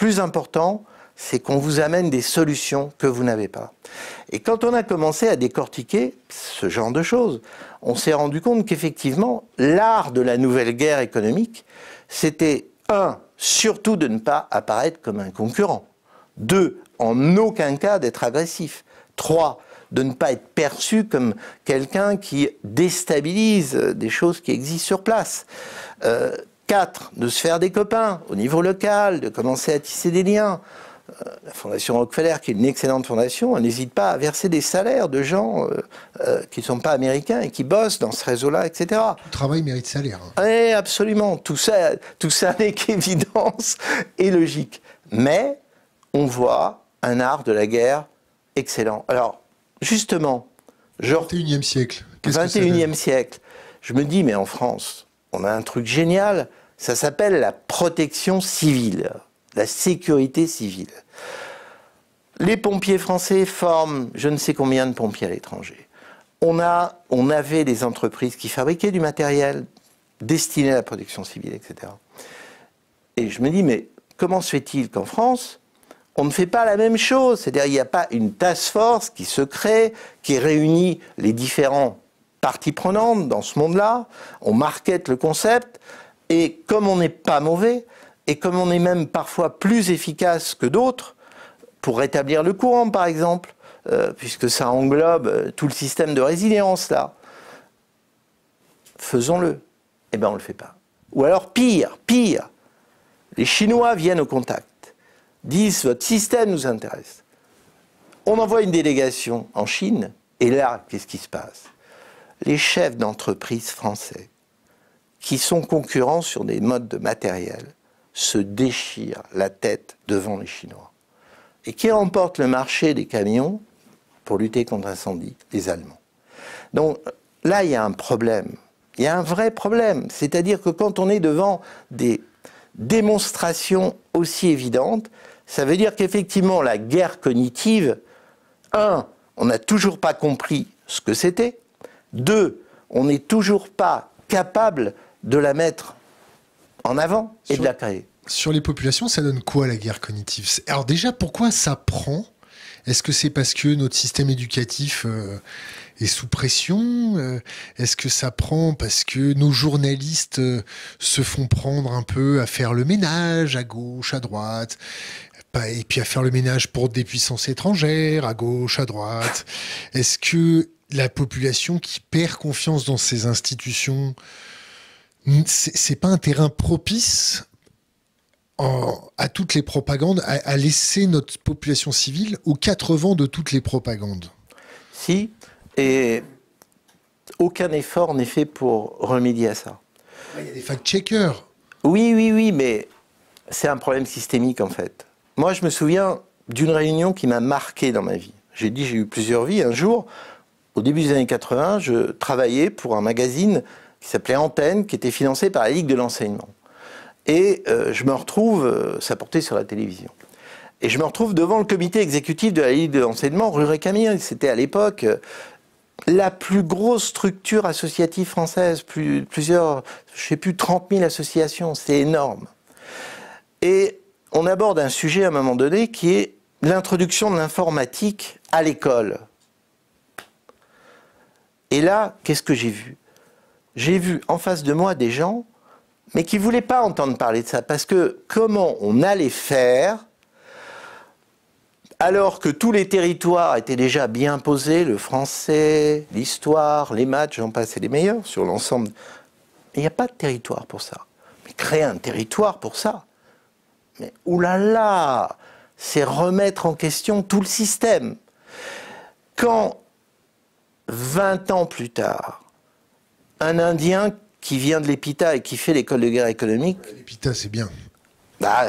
plus important, c'est qu'on vous amène des solutions que vous n'avez pas. Et quand on a commencé à décortiquer ce genre de choses, on s'est rendu compte qu'effectivement, l'art de la nouvelle guerre économique, c'était, un, surtout de ne pas apparaître comme un concurrent. Deux, en aucun cas d'être agressif. Trois, de ne pas être perçu comme quelqu'un qui déstabilise des choses qui existent sur place. Euh, 4. de se faire des copains au niveau local, de commencer à tisser des liens. Euh, la Fondation Rockefeller, qui est une excellente fondation, n'hésite pas à verser des salaires de gens euh, euh, qui ne sont pas américains et qui bossent dans ce réseau-là, etc. Le travail mérite salaire. Hein. Oui, absolument. Tout ça, tout ça avec évidence et logique. Mais on voit un art de la guerre excellent. Alors, justement, genre. 21e siècle. 21e siècle. Je me dis, mais en France, on a un truc génial ça s'appelle la protection civile, la sécurité civile. Les pompiers français forment je ne sais combien de pompiers à l'étranger. On, avait des entreprises qui fabriquaient du matériel destiné à la protection civile, etc. Et je me dis, mais comment se fait-il qu'en France, on ne fait pas la même chose C'est-à-dire, qu'il n'y a pas une task force qui se crée, qui réunit les différents parties prenantes dans ce monde-là. On markete le concept, et comme on n'est pas mauvais, et comme on est même parfois plus efficace que d'autres, pour rétablir le courant par exemple, euh, puisque ça englobe euh, tout le système de résilience là, faisons-le. Eh bien on ne le fait pas. Ou alors pire, pire, les Chinois viennent au contact, disent votre système nous intéresse. On envoie une délégation en Chine, et là, qu'est-ce qui se passe Les chefs d'entreprise français qui sont concurrents sur des modes de matériel, se déchirent la tête devant les Chinois. Et qui remporte le marché des camions pour lutter contre l'incendie Les Allemands. Donc là, il y a un problème. Il y a un vrai problème. C'est-à-dire que quand on est devant des démonstrations aussi évidentes, ça veut dire qu'effectivement, la guerre cognitive, un, on n'a toujours pas compris ce que c'était. Deux, on n'est toujours pas capable de la mettre en avant et de la créer. Sur les populations, ça donne quoi la guerre cognitive Alors déjà, pourquoi ça prend Est-ce que c'est parce que notre système éducatif euh, est sous pression euh, Est-ce que ça prend parce que nos journalistes euh, se font prendre un peu à faire le ménage à gauche, à droite et puis à faire le ménage pour des puissances étrangères, à gauche, à droite. Est-ce que la population qui perd confiance dans ces institutions c'est pas un terrain propice à toutes les propagandes, à, à, laisser notre population civile aux quatre vents de toutes les propagandes. Si, et aucun effort n'est fait pour remédier à ça. Il y a des fact-checkers. Oui, oui, oui, mais c'est un problème systémique en fait. Moi, je me souviens d'une réunion qui m'a marqué dans ma vie. J'ai dit, j'ai eu plusieurs vies. Un jour, au début des années 80, je travaillais pour un magazine qui s'appelait Antenne, qui était financée par la Ligue de l'enseignement. Et euh, je me retrouve, euh, ça portait sur la télévision. Et je me retrouve devant le comité exécutif de la Ligue de l'enseignement, rue Récamier. C'était à l'époque euh, la plus grosse structure associative française, plusieurs, je ne sais plus, 30 000 associations, c'est énorme. Et on aborde un sujet à un moment donné qui est l'introduction de l'informatique à l'école. Et là, qu'est-ce que j'ai vu j'ai vu en face de moi des gens, mais qui ne voulaient pas entendre parler de ça, parce que comment on allait faire alors que tous les territoires étaient déjà bien posés, le français, l'histoire, les matchs j'en passe, les meilleurs sur l'ensemble. Il n'y a pas de territoire pour ça. Mais créer un territoire pour ça, mais oulala, c'est remettre en question tout le système. Quand, 20 ans plus tard, un Indien qui vient de l'EPITA et qui fait l'école de guerre économique. L'EPITA, c'est bien. Bah,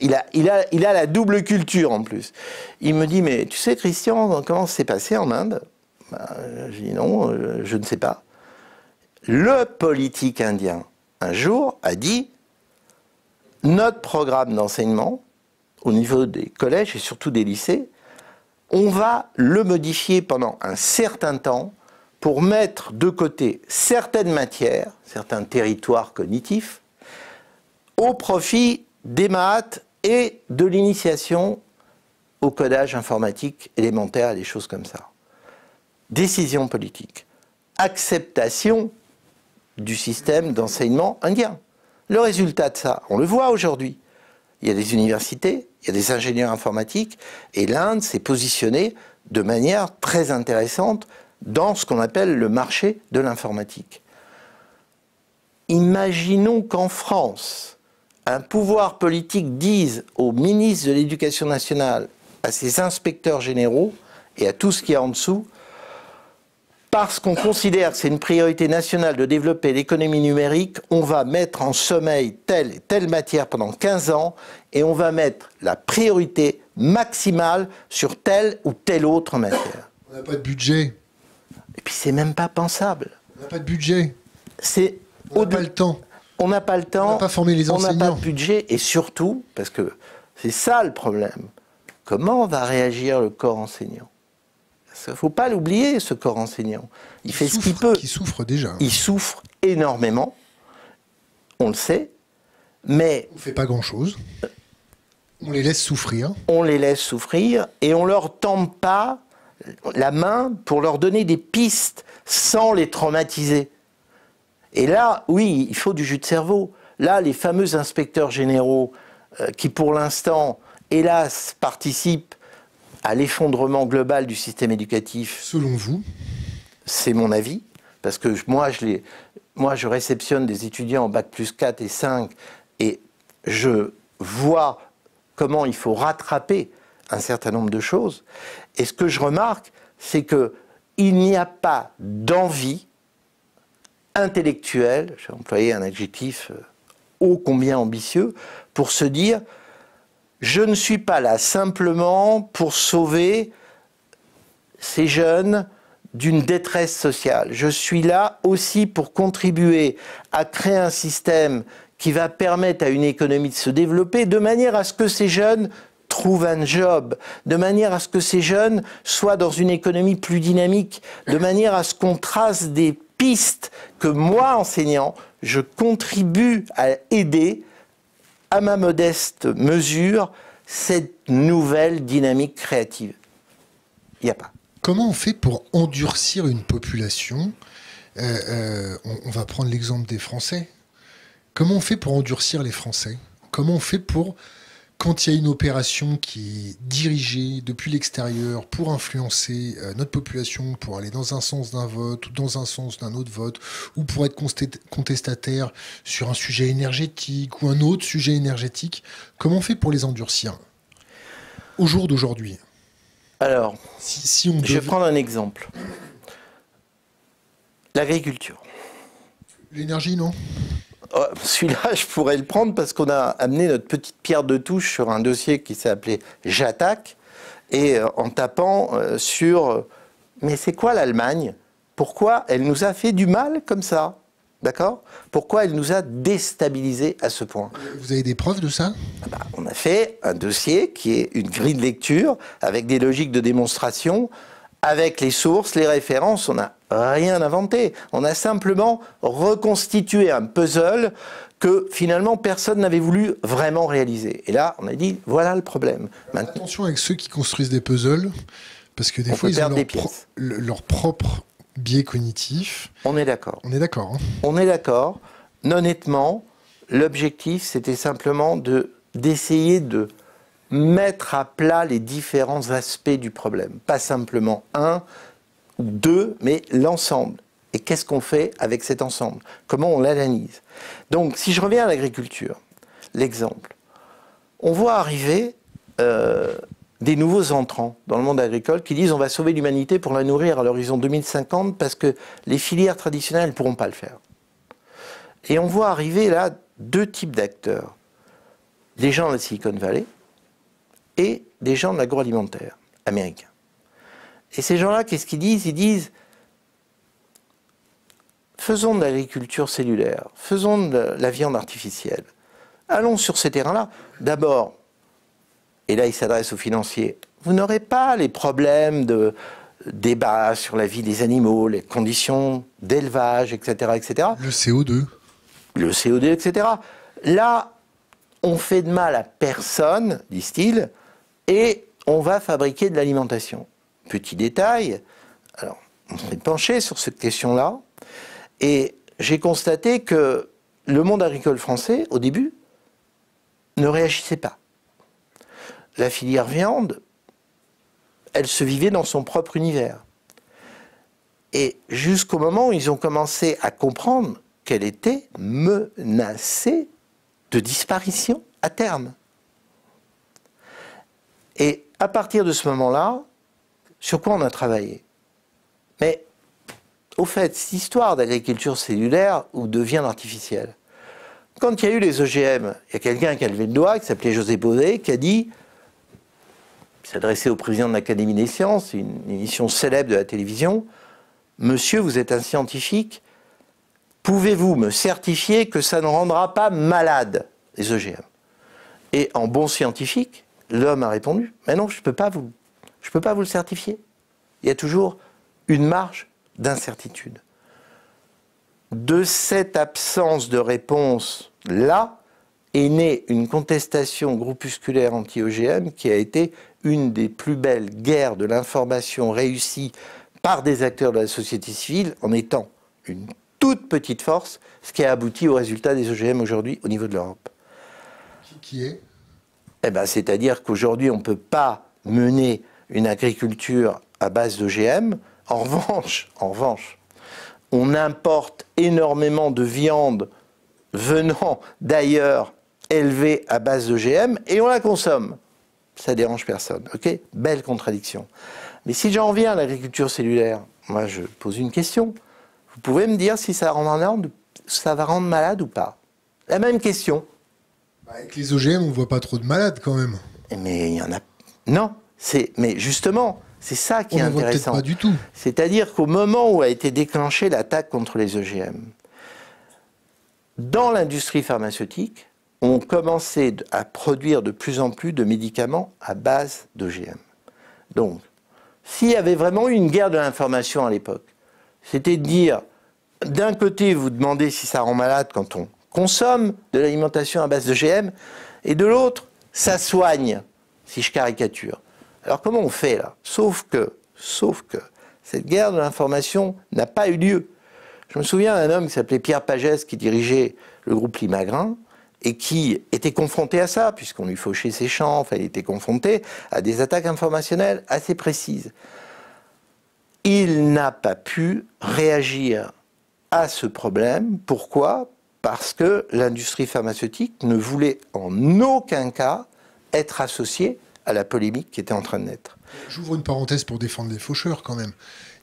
il, a, il, a, il a la double culture en plus. Il me dit Mais tu sais, Christian, comment s'est passé en Inde bah, Je dis Non, euh, je ne sais pas. Le politique indien, un jour, a dit Notre programme d'enseignement, au niveau des collèges et surtout des lycées, on va le modifier pendant un certain temps pour mettre de côté certaines matières, certains territoires cognitifs, au profit des maths et de l'initiation au codage informatique élémentaire et des choses comme ça. Décision politique. Acceptation du système d'enseignement indien. Le résultat de ça, on le voit aujourd'hui. Il y a des universités, il y a des ingénieurs informatiques, et l'Inde s'est positionnée de manière très intéressante dans ce qu'on appelle le marché de l'informatique. Imaginons qu'en France, un pouvoir politique dise au ministre de l'Éducation nationale, à ses inspecteurs généraux et à tout ce qui est en dessous, parce qu'on considère que c'est une priorité nationale de développer l'économie numérique, on va mettre en sommeil telle et telle matière pendant 15 ans et on va mettre la priorité maximale sur telle ou telle autre matière. On n'a pas de budget. Et puis c'est même pas pensable. On n'a pas de budget. C'est on n'a pas le temps. On n'a pas le temps. On n'a pas formé les enseignants. On n'a pas de budget et surtout parce que c'est ça le problème. Comment va réagir le corps enseignant Il faut pas l'oublier ce corps enseignant. Il, fait souffre, ce qu'il peut. Il souffre déjà. Il souffre énormément. On le sait. Mais on fait pas grand chose. On les laisse souffrir. On les laisse souffrir et on leur tente pas la main pour leur donner des pistes sans les traumatiser. Et là, oui, il faut du jus de cerveau. Là, les fameux inspecteurs généraux euh, qui, pour l'instant, hélas, participent à l'effondrement global du système éducatif. Selon vous C'est mon avis, parce que moi je, moi, je réceptionne des étudiants en bac plus 4 et 5, et je vois comment il faut rattraper un certain nombre de choses. Et ce que je remarque, c'est qu'il n'y a pas d'envie intellectuelle, j'ai employé un adjectif euh, ô combien ambitieux, pour se dire je ne suis pas là simplement pour sauver ces jeunes d'une détresse sociale. Je suis là aussi pour contribuer à créer un système qui va permettre à une économie de se développer de manière à ce que ces jeunes trouve un job, de manière à ce que ces jeunes soient dans une économie plus dynamique, de manière à ce qu'on trace des pistes que moi, enseignant, je contribue à aider, à ma modeste mesure, cette nouvelle dynamique créative. Il n'y a pas. Comment on fait pour endurcir une population euh, euh, on va prendre l'exemple des Français. Comment on fait pour endurcir les Français Comment on fait pour quand il y a une opération qui est dirigée depuis l'extérieur pour influencer euh, notre population, pour aller dans un sens d'un vote ou dans un sens d'un autre vote, ou pour être contestataire sur un sujet énergétique ou un autre sujet énergétique, comment on fait pour les endurcir au jour d'aujourd'hui Alors, si, on je vais prendre un exemple. L'agriculture. L'énergie, non Oh, celui-là, je pourrais le prendre parce qu'on a amené notre petite pierre de touche sur un dossier qui s'appelait « J'attaque, et euh, en tapant euh, sur euh, Mais c'est quoi l'Allemagne Pourquoi elle nous a fait du mal comme ça D'accord Pourquoi elle nous a déstabilisés à ce point Vous avez des preuves de ça ah bah, On a fait un dossier qui est une grille de lecture avec des logiques de démonstration avec les sources, les références, on n'a rien inventé. On a simplement reconstitué un puzzle que finalement personne n'avait voulu vraiment réaliser. Et là, on a dit, voilà le problème. Attention avec ceux qui construisent des puzzles, parce que des fois, ils ont leur, propre biais cognitif. On est d'accord. On est d'accord. Hein. On est d'accord. Honnêtement, l'objectif, c'était simplement d'essayer de, mettre à plat les différents aspects du problème. Pas simplement un ou deux, mais l'ensemble. Et qu'est-ce qu'on fait avec cet ensemble Comment on l'analyse Donc, si je reviens à l'agriculture, l'exemple, on voit arriver euh, des nouveaux entrants dans le monde agricole qui disent on va sauver l'humanité pour la nourrir à l'horizon 2050 parce que les filières traditionnelles ne pourront pas le faire. Et on voit arriver là deux types d'acteurs. Les gens de la Silicon Valley, et des gens de l'agroalimentaire américain. Et ces gens-là, qu'est-ce qu'ils disent Ils disent faisons de l'agriculture cellulaire, faisons de la viande artificielle, allons sur ces terrains-là. D'abord, et là il s'adresse aux financiers, vous n'aurez pas les problèmes de débat sur la vie des animaux, les conditions d'élevage, etc., etc. Le CO2. Le CO2, etc. Là, on fait de mal à personne, disent-ils, et on va fabriquer de l'alimentation. Petit détail, alors on s'est penché sur cette question-là, et j'ai constaté que le monde agricole français, au début, ne réagissait pas. La filière viande, elle se vivait dans son propre univers. Et jusqu'au moment où ils ont commencé à comprendre qu'elle était menacée de disparition à terme. Et à partir de ce moment-là, sur quoi on a travaillé Mais au fait, cette histoire d'agriculture cellulaire ou devient artificielle, quand il y a eu les OGM, il y a quelqu'un qui a levé le doigt, qui s'appelait José Bové, qui a dit, s'adressait au président de l'Académie des sciences, une émission célèbre de la télévision, Monsieur, vous êtes un scientifique, pouvez-vous me certifier que ça ne rendra pas malade les OGM Et en bon scientifique, L'homme a répondu, mais non, je ne peux, pas vous, peux pas vous le certifier. Il y a toujours une marge d'incertitude. De cette absence de réponse là est née une contestation groupusculaire anti-OGM qui a été une des plus belles guerres de l'information réussie par des acteurs de la société civile en étant une toute petite force, ce qui a abouti au résultat des OGM aujourd'hui au niveau de l'Europe. Qui est eh ben, C'est-à-dire qu'aujourd'hui, on ne peut pas mener une agriculture à base d'OGM. En revanche, en revanche, on importe énormément de viande venant d'ailleurs élevée à base d'OGM et on la consomme. Ça dérange personne, ok Belle contradiction. Mais si j'en viens à l'agriculture cellulaire, moi je pose une question. Vous pouvez me dire si ça va rendre malade ou pas La même question. Bah, avec les OGM, on ne voit pas trop de malades quand même. Mais il y en a. Non, c'est. Mais justement, c'est ça qui est intéressant. Voit pas du tout. C'est-à-dire qu'au moment où a été déclenchée l'attaque contre les OGM, dans l'industrie pharmaceutique, on commençait à produire de plus en plus de médicaments à base d'OGM. Donc, s'il y avait vraiment eu une guerre de l'information à l'époque, c'était de dire, d'un côté, vous demandez si ça rend malade quand on consomme de l'alimentation à base de GM, et de l'autre, ça soigne, si je caricature. Alors comment on fait là Sauf que, sauf que, cette guerre de l'information n'a pas eu lieu. Je me souviens d'un homme qui s'appelait Pierre Pagès, qui dirigeait le groupe Limagrin, et qui était confronté à ça, puisqu'on lui fauchait ses champs, enfin, il était confronté à des attaques informationnelles assez précises. Il n'a pas pu réagir à ce problème. Pourquoi parce que l'industrie pharmaceutique ne voulait en aucun cas être associée à la polémique qui était en train de naître. J'ouvre une parenthèse pour défendre les faucheurs quand même.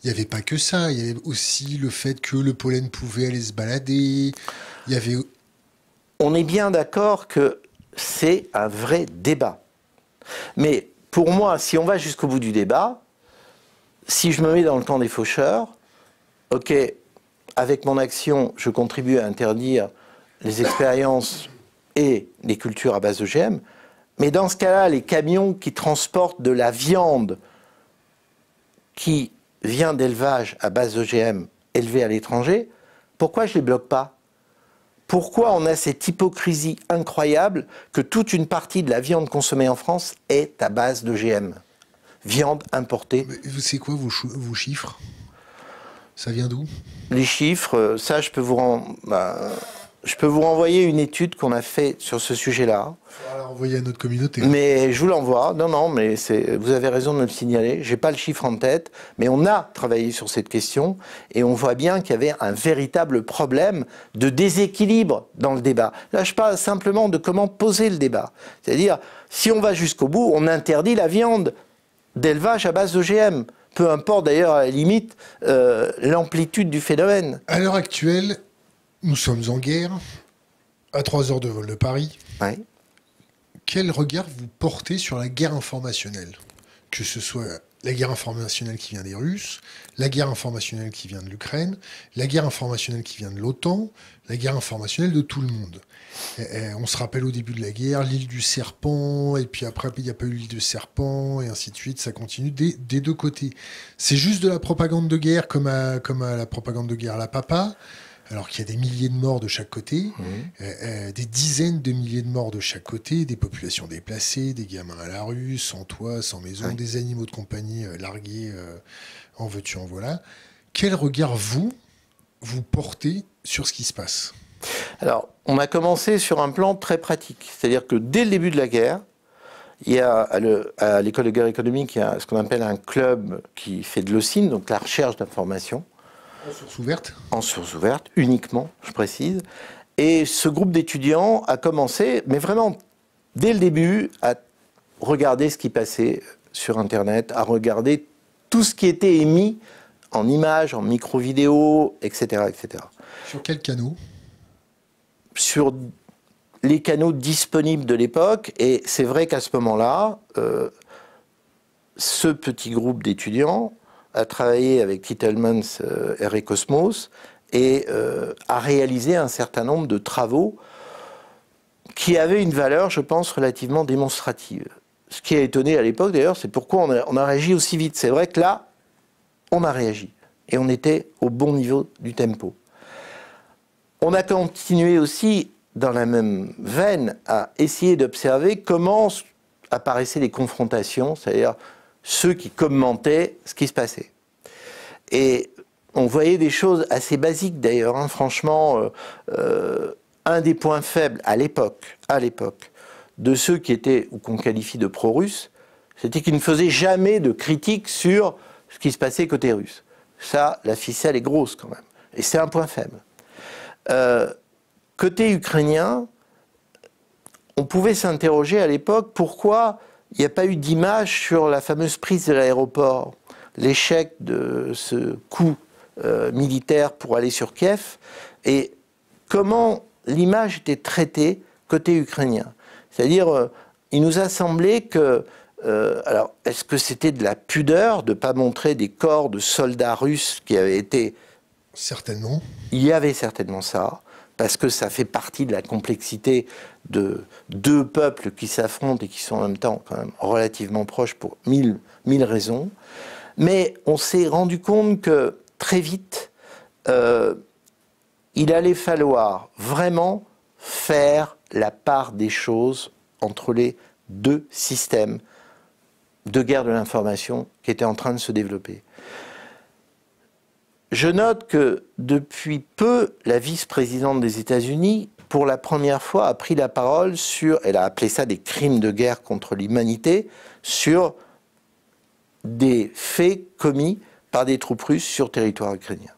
Il n'y avait pas que ça, il y avait aussi le fait que le pollen pouvait aller se balader. Il y avait On est bien d'accord que c'est un vrai débat. Mais pour moi, si on va jusqu'au bout du débat, si je me mets dans le camp des faucheurs, OK, avec mon action, je contribue à interdire les expériences et les cultures à base d'OGM. Mais dans ce cas-là, les camions qui transportent de la viande qui vient d'élevage à base d'OGM élevée à l'étranger, pourquoi je ne les bloque pas Pourquoi on a cette hypocrisie incroyable que toute une partie de la viande consommée en France est à base d'OGM Viande importée. C'est quoi vos, chiffres Ça vient d'où Les chiffres, euh, ça je peux vous rendre... Bah, je peux vous renvoyer une étude qu'on a faite sur ce sujet-là. renvoyer à notre communauté. Mais je vous l'envoie. Non, non, mais vous avez raison de le signaler. J'ai pas le chiffre en tête, mais on a travaillé sur cette question et on voit bien qu'il y avait un véritable problème de déséquilibre dans le débat. Là, je parle simplement de comment poser le débat. C'est-à-dire, si on va jusqu'au bout, on interdit la viande d'élevage à base d'OGM peu importe d'ailleurs à la limite euh, l'amplitude du phénomène. À l'heure actuelle, nous sommes en guerre, à 3 heures de vol de Paris. Quel regard vous portez sur la guerre informationnelle Que ce soit la guerre informationnelle qui vient des Russes, la guerre informationnelle qui vient de l'Ukraine, la guerre informationnelle qui vient de l'OTAN, la guerre informationnelle de tout le monde. Eh, eh, on se rappelle au début de la guerre, l'île du serpent, et puis après, il n'y a pas eu l'île du serpent, et ainsi de suite, ça continue des, deux côtés. C'est juste de la propagande de guerre comme comme la propagande de guerre à la papa alors qu'il y a des milliers de morts de chaque côté, mmh. euh, euh, des dizaines de milliers de morts de chaque côté, des populations déplacées, des gamins à la rue, sans toit, sans maison, des animaux de compagnie euh, largués, en veux-tu, en voilà. Quel regard vous, vous portez sur ce qui se passe Alors, on a commencé sur un plan très pratique, c'est-à-dire que dès le début de la guerre, il y a à l'école de guerre économique, il y a ce qu'on appelle un club qui fait de l'ocine, donc la recherche d'informations, en source ouverte En source ouverte, uniquement, je précise. Et ce groupe d'étudiants a commencé, mais vraiment dès le début, à regarder ce qui passait sur Internet, à regarder tout ce qui était émis en images, en micro-vidéos, etc., etc. Sur quels canaux Sur les canaux disponibles de l'époque. Et c'est vrai qu'à ce moment-là, euh, ce petit groupe d'étudiants a travaillé avec Titelmans et euh, Cosmos et euh, a réalisé un certain nombre de travaux qui avaient une valeur, je pense, relativement démonstrative. Ce qui a étonné à l'époque, d'ailleurs, c'est pourquoi on a, on a réagi aussi vite. C'est vrai que là, on a réagi et on était au bon niveau du tempo. On a continué aussi, dans la même veine, à essayer d'observer comment apparaissaient les confrontations, c'est-à-dire ceux qui commentaient ce qui se passait. Et on voyait des choses assez basiques d'ailleurs, hein. franchement, euh, euh, un des points faibles à l'époque, à l'époque, de ceux qui étaient, ou qu'on qualifie de pro-russes, c'était qu'ils ne faisaient jamais de critique sur ce qui se passait côté russe. Ça, la ficelle est grosse quand même. Et c'est un point faible. Euh, côté ukrainien, on pouvait s'interroger à l'époque pourquoi il n'y a pas eu d'image sur la fameuse prise de l'aéroport, l'échec de ce coup euh, militaire pour aller sur Kiev, et comment l'image était traitée côté ukrainien. C'est-à-dire, euh, il nous a semblé que euh, alors, est-ce que c'était de la pudeur de ne pas montrer des corps de soldats russes qui avaient été. Certainement. Il y avait certainement ça, parce que ça fait partie de la complexité de deux peuples qui s'affrontent et qui sont en même temps quand même relativement proches pour mille, mille raisons. Mais on s'est rendu compte que très vite, euh, il allait falloir vraiment faire la part des choses entre les deux systèmes de guerre de l'information qui étaient en train de se développer. Je note que depuis peu, la vice-présidente des États-Unis pour la première fois, a pris la parole sur, elle a appelé ça des crimes de guerre contre l'humanité, sur des faits commis par des troupes russes sur territoire ukrainien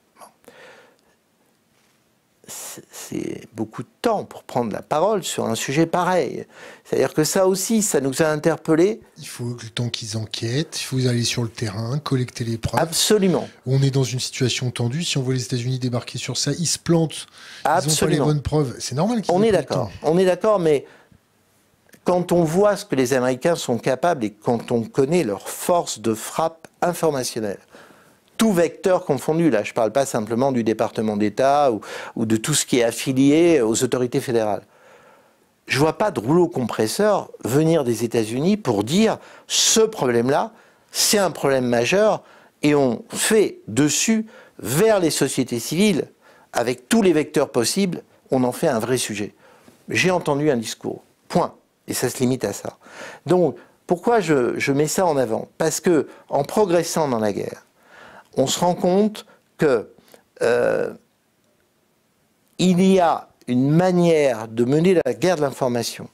c'est beaucoup de temps pour prendre la parole sur un sujet pareil. C'est-à-dire que ça aussi, ça nous a interpellés. Il faut le temps qu'ils enquêtent, il faut aller sur le terrain, collecter les preuves. Absolument. On est dans une situation tendue. Si on voit les États-Unis débarquer sur ça, ils se plantent. Ils n'ont pas les bonnes preuves. C'est normal qu'ils On est d'accord. On est d'accord, mais quand on voit ce que les Américains sont capables et quand on connaît leur force de frappe informationnelle, tout vecteur confondu. Là, je ne parle pas simplement du département d'État ou, de tout ce qui est affilié aux autorités fédérales. Je ne vois pas de rouleau compresseur venir des États-Unis pour dire ce problème-là, c'est un problème majeur et on fait dessus vers les sociétés civiles, avec tous les vecteurs possibles, on en fait un vrai sujet. J'ai entendu un discours. Point. Et ça se limite à ça. Donc, pourquoi je, je mets ça en avant Parce que, en progressant dans la guerre, on se rend compte que euh, il y a une manière de mener la guerre de l'information,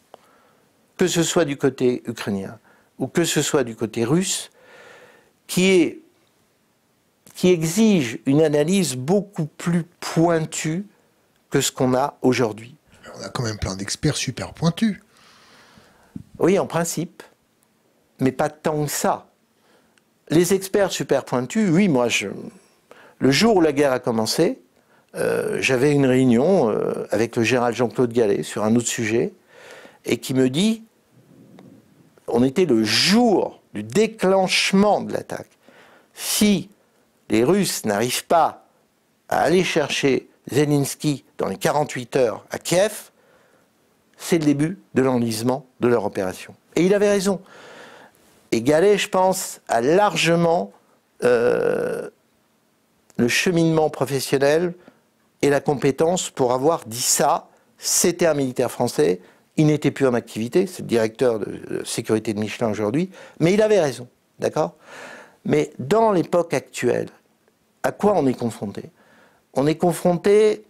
que ce soit du côté ukrainien ou que ce soit du côté russe, qui, est, qui exige une analyse beaucoup plus pointue que ce qu'on a aujourd'hui. On a quand même plein d'experts super pointus. Oui, en principe, mais pas tant que ça les experts super pointus, oui, moi, je, le jour où la guerre a commencé, euh, j'avais une réunion euh, avec le général Jean-Claude Gallet sur un autre sujet, et qui me dit, on était le jour du déclenchement de l'attaque. Si les Russes n'arrivent pas à aller chercher Zelensky dans les 48 heures à Kiev, c'est le début de l'enlisement de leur opération. Et il avait raison. Et je pense, a largement euh, le cheminement professionnel et la compétence pour avoir dit ça. C'était un militaire français, il n'était plus en activité, c'est le directeur de sécurité de Michelin aujourd'hui, mais il avait raison, d'accord Mais dans l'époque actuelle, à quoi on est confronté On est confronté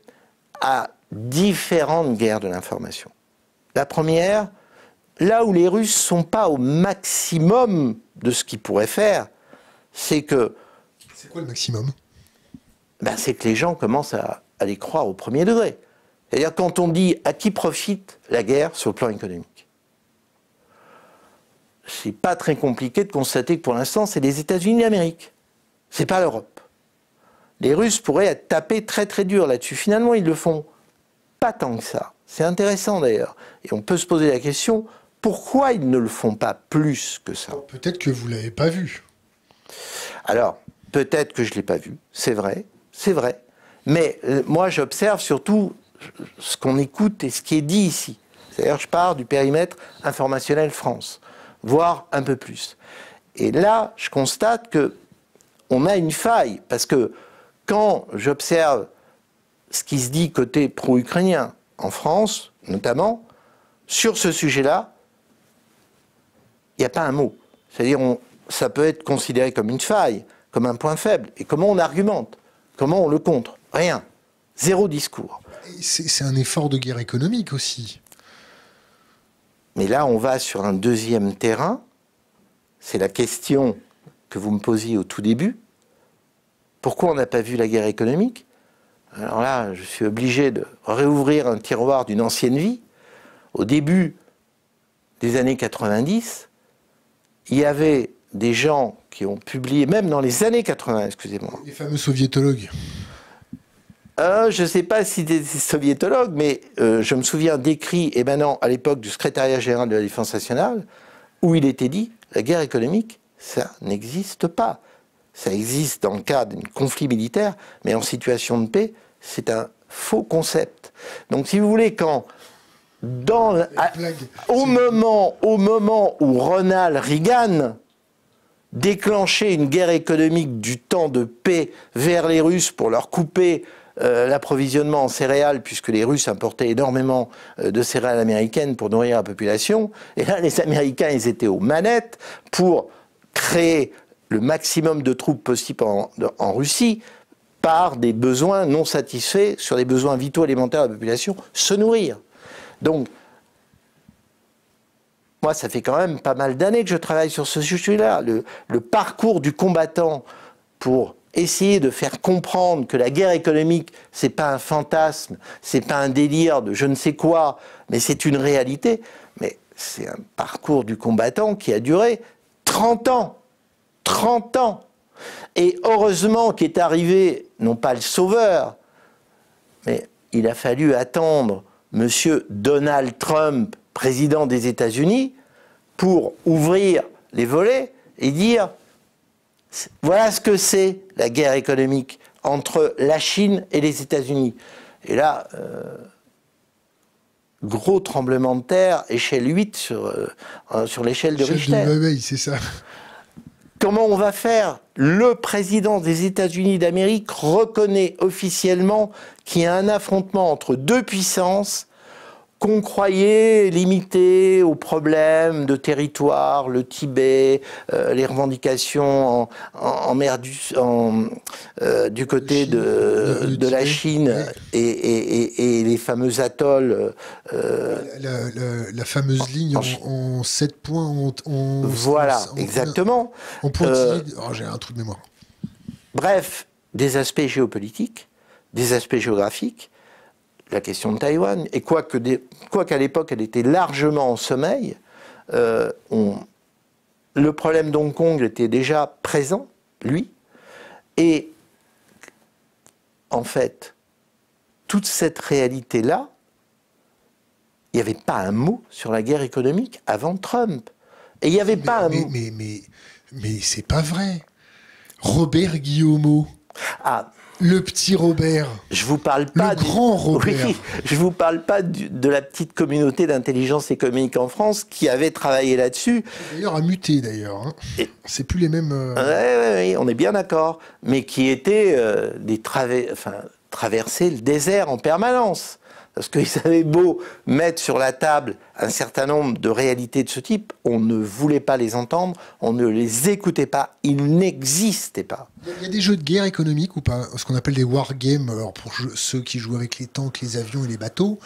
à différentes guerres de l'information. La première, là où les Russes sont pas au maximum de ce qu'ils pourraient faire, c'est que. C'est quoi le maximum ben, C'est que les gens commencent à, les croire au premier degré. C'est-à-dire quand on dit à qui profite la guerre sur le plan économique. C'est pas très compliqué de constater que pour l'instant, c'est les États-Unis d'Amérique. C'est pas l'Europe. Les Russes pourraient être tapés très très dur là-dessus. Finalement, ils le font pas tant que ça. C'est intéressant d'ailleurs. Et on peut se poser la question, pourquoi ils ne le font pas plus que ça Peut-être que vous ne l'avez pas vu. Alors, peut-être que je ne l'ai pas vu, c'est vrai, c'est vrai. Mais euh, moi, j'observe surtout ce qu'on écoute et ce qui est dit ici. cest je pars du périmètre informationnel France, voire un peu plus. Et là, je constate que on a une faille, parce que quand j'observe ce qui se dit côté pro-ukrainien en France, notamment, sur ce sujet-là, il n'y a pas un mot. C'est-à-dire, ça peut être considéré comme une faille, comme un point faible. Et comment on argumente Comment on le contre Rien. Zéro discours. C'est un effort de guerre économique aussi. Mais là, on va sur un deuxième terrain. C'est la question que vous me posiez au tout début. Pourquoi on n'a pas vu la guerre économique Alors là, je suis obligé de réouvrir un tiroir d'une ancienne vie. Au début des années 90, il y avait des gens qui ont publié, même dans les années 80, excusez-moi. Les fameux soviétologues. Euh, je ne sais pas si des, soviétologues, mais euh, je me souviens d'écrits maintenant, à l'époque du secrétariat général de la Défense nationale, où il était dit, la guerre économique, ça n'existe pas. Ça existe dans le cadre d'un conflit militaire, mais en situation de paix, c'est un faux concept. Donc si vous voulez, quand au, moment, où Ronald Reagan déclenchait une guerre économique du temps de paix vers les Russes pour leur couper euh, l'approvisionnement en céréales, puisque les Russes importaient énormément euh, de céréales américaines pour nourrir la population. Et là, les Américains, étaient aux manettes pour créer le maximum de troupes possibles en, Russie par des besoins non satisfaits sur les besoins vitaux alimentaires de la population, se nourrir. Donc, moi, ça fait quand même pas mal d'années que je travaille sur ce sujet-là. Le, parcours du combattant pour essayer de faire comprendre que la guerre économique, c'est pas un fantasme, c'est pas un délire de je ne sais quoi, mais c'est une réalité. Mais c'est un parcours du combattant qui a duré 30 ans. 30 ans. Et heureusement qu'est arrivé, non pas le sauveur, mais il a fallu attendre Monsieur Donald Trump, président des États-Unis, pour ouvrir les volets et dire voilà ce que c'est la guerre économique entre la Chine et les États-Unis. Et là, euh, gros tremblement de terre, échelle 8 sur, euh, sur l'échelle de Richter. c'est ça. Comment on va faire Le président des États-Unis d'Amérique reconnaît officiellement qu'il y a un affrontement entre deux puissances qu'on croyait limité aux problèmes de territoire, le Tibet, euh, les revendications en, mer du, euh, côté de, la Chine et, les fameux atolls. Euh, la, fameuse ligne en, sept points. On, voilà, exactement. On oh, J'ai un trou de mémoire. Bref, des aspects géopolitiques, des aspects géographiques, la question de Taïwan. Et quoique quoi qu'à l'époque elle était largement en sommeil, euh, on, le problème d'Hong Kong était déjà présent, lui. Et en fait, toute cette réalité-là, il n'y avait pas un mot sur la guerre économique avant Trump. Et il n'y avait pas un Mais, mais, mais, c'est pas vrai. Robert Guillaumeau. Ah, le petit Robert. Je vous parle pas. Le grand Robert. je vous parle pas de la petite communauté d'intelligence économique en France qui avait travaillé là-dessus. D'ailleurs, a muté d'ailleurs. ce hein. Et... C'est plus les mêmes. Euh, oui, on est bien d'accord. Mais qui étaient euh, des travailleurs. Enfin, traverser le désert en permanence. Parce qu'ils avaient beau mettre sur la table un certain nombre de réalités de ce type, on ne voulait pas les entendre, on ne les écoutait pas, ils n'existaient pas. Il y a des jeux de guerre économique ou pas Ce qu'on appelle des wargames, alors pour ceux qui jouent avec les tanks, les avions et les bateaux.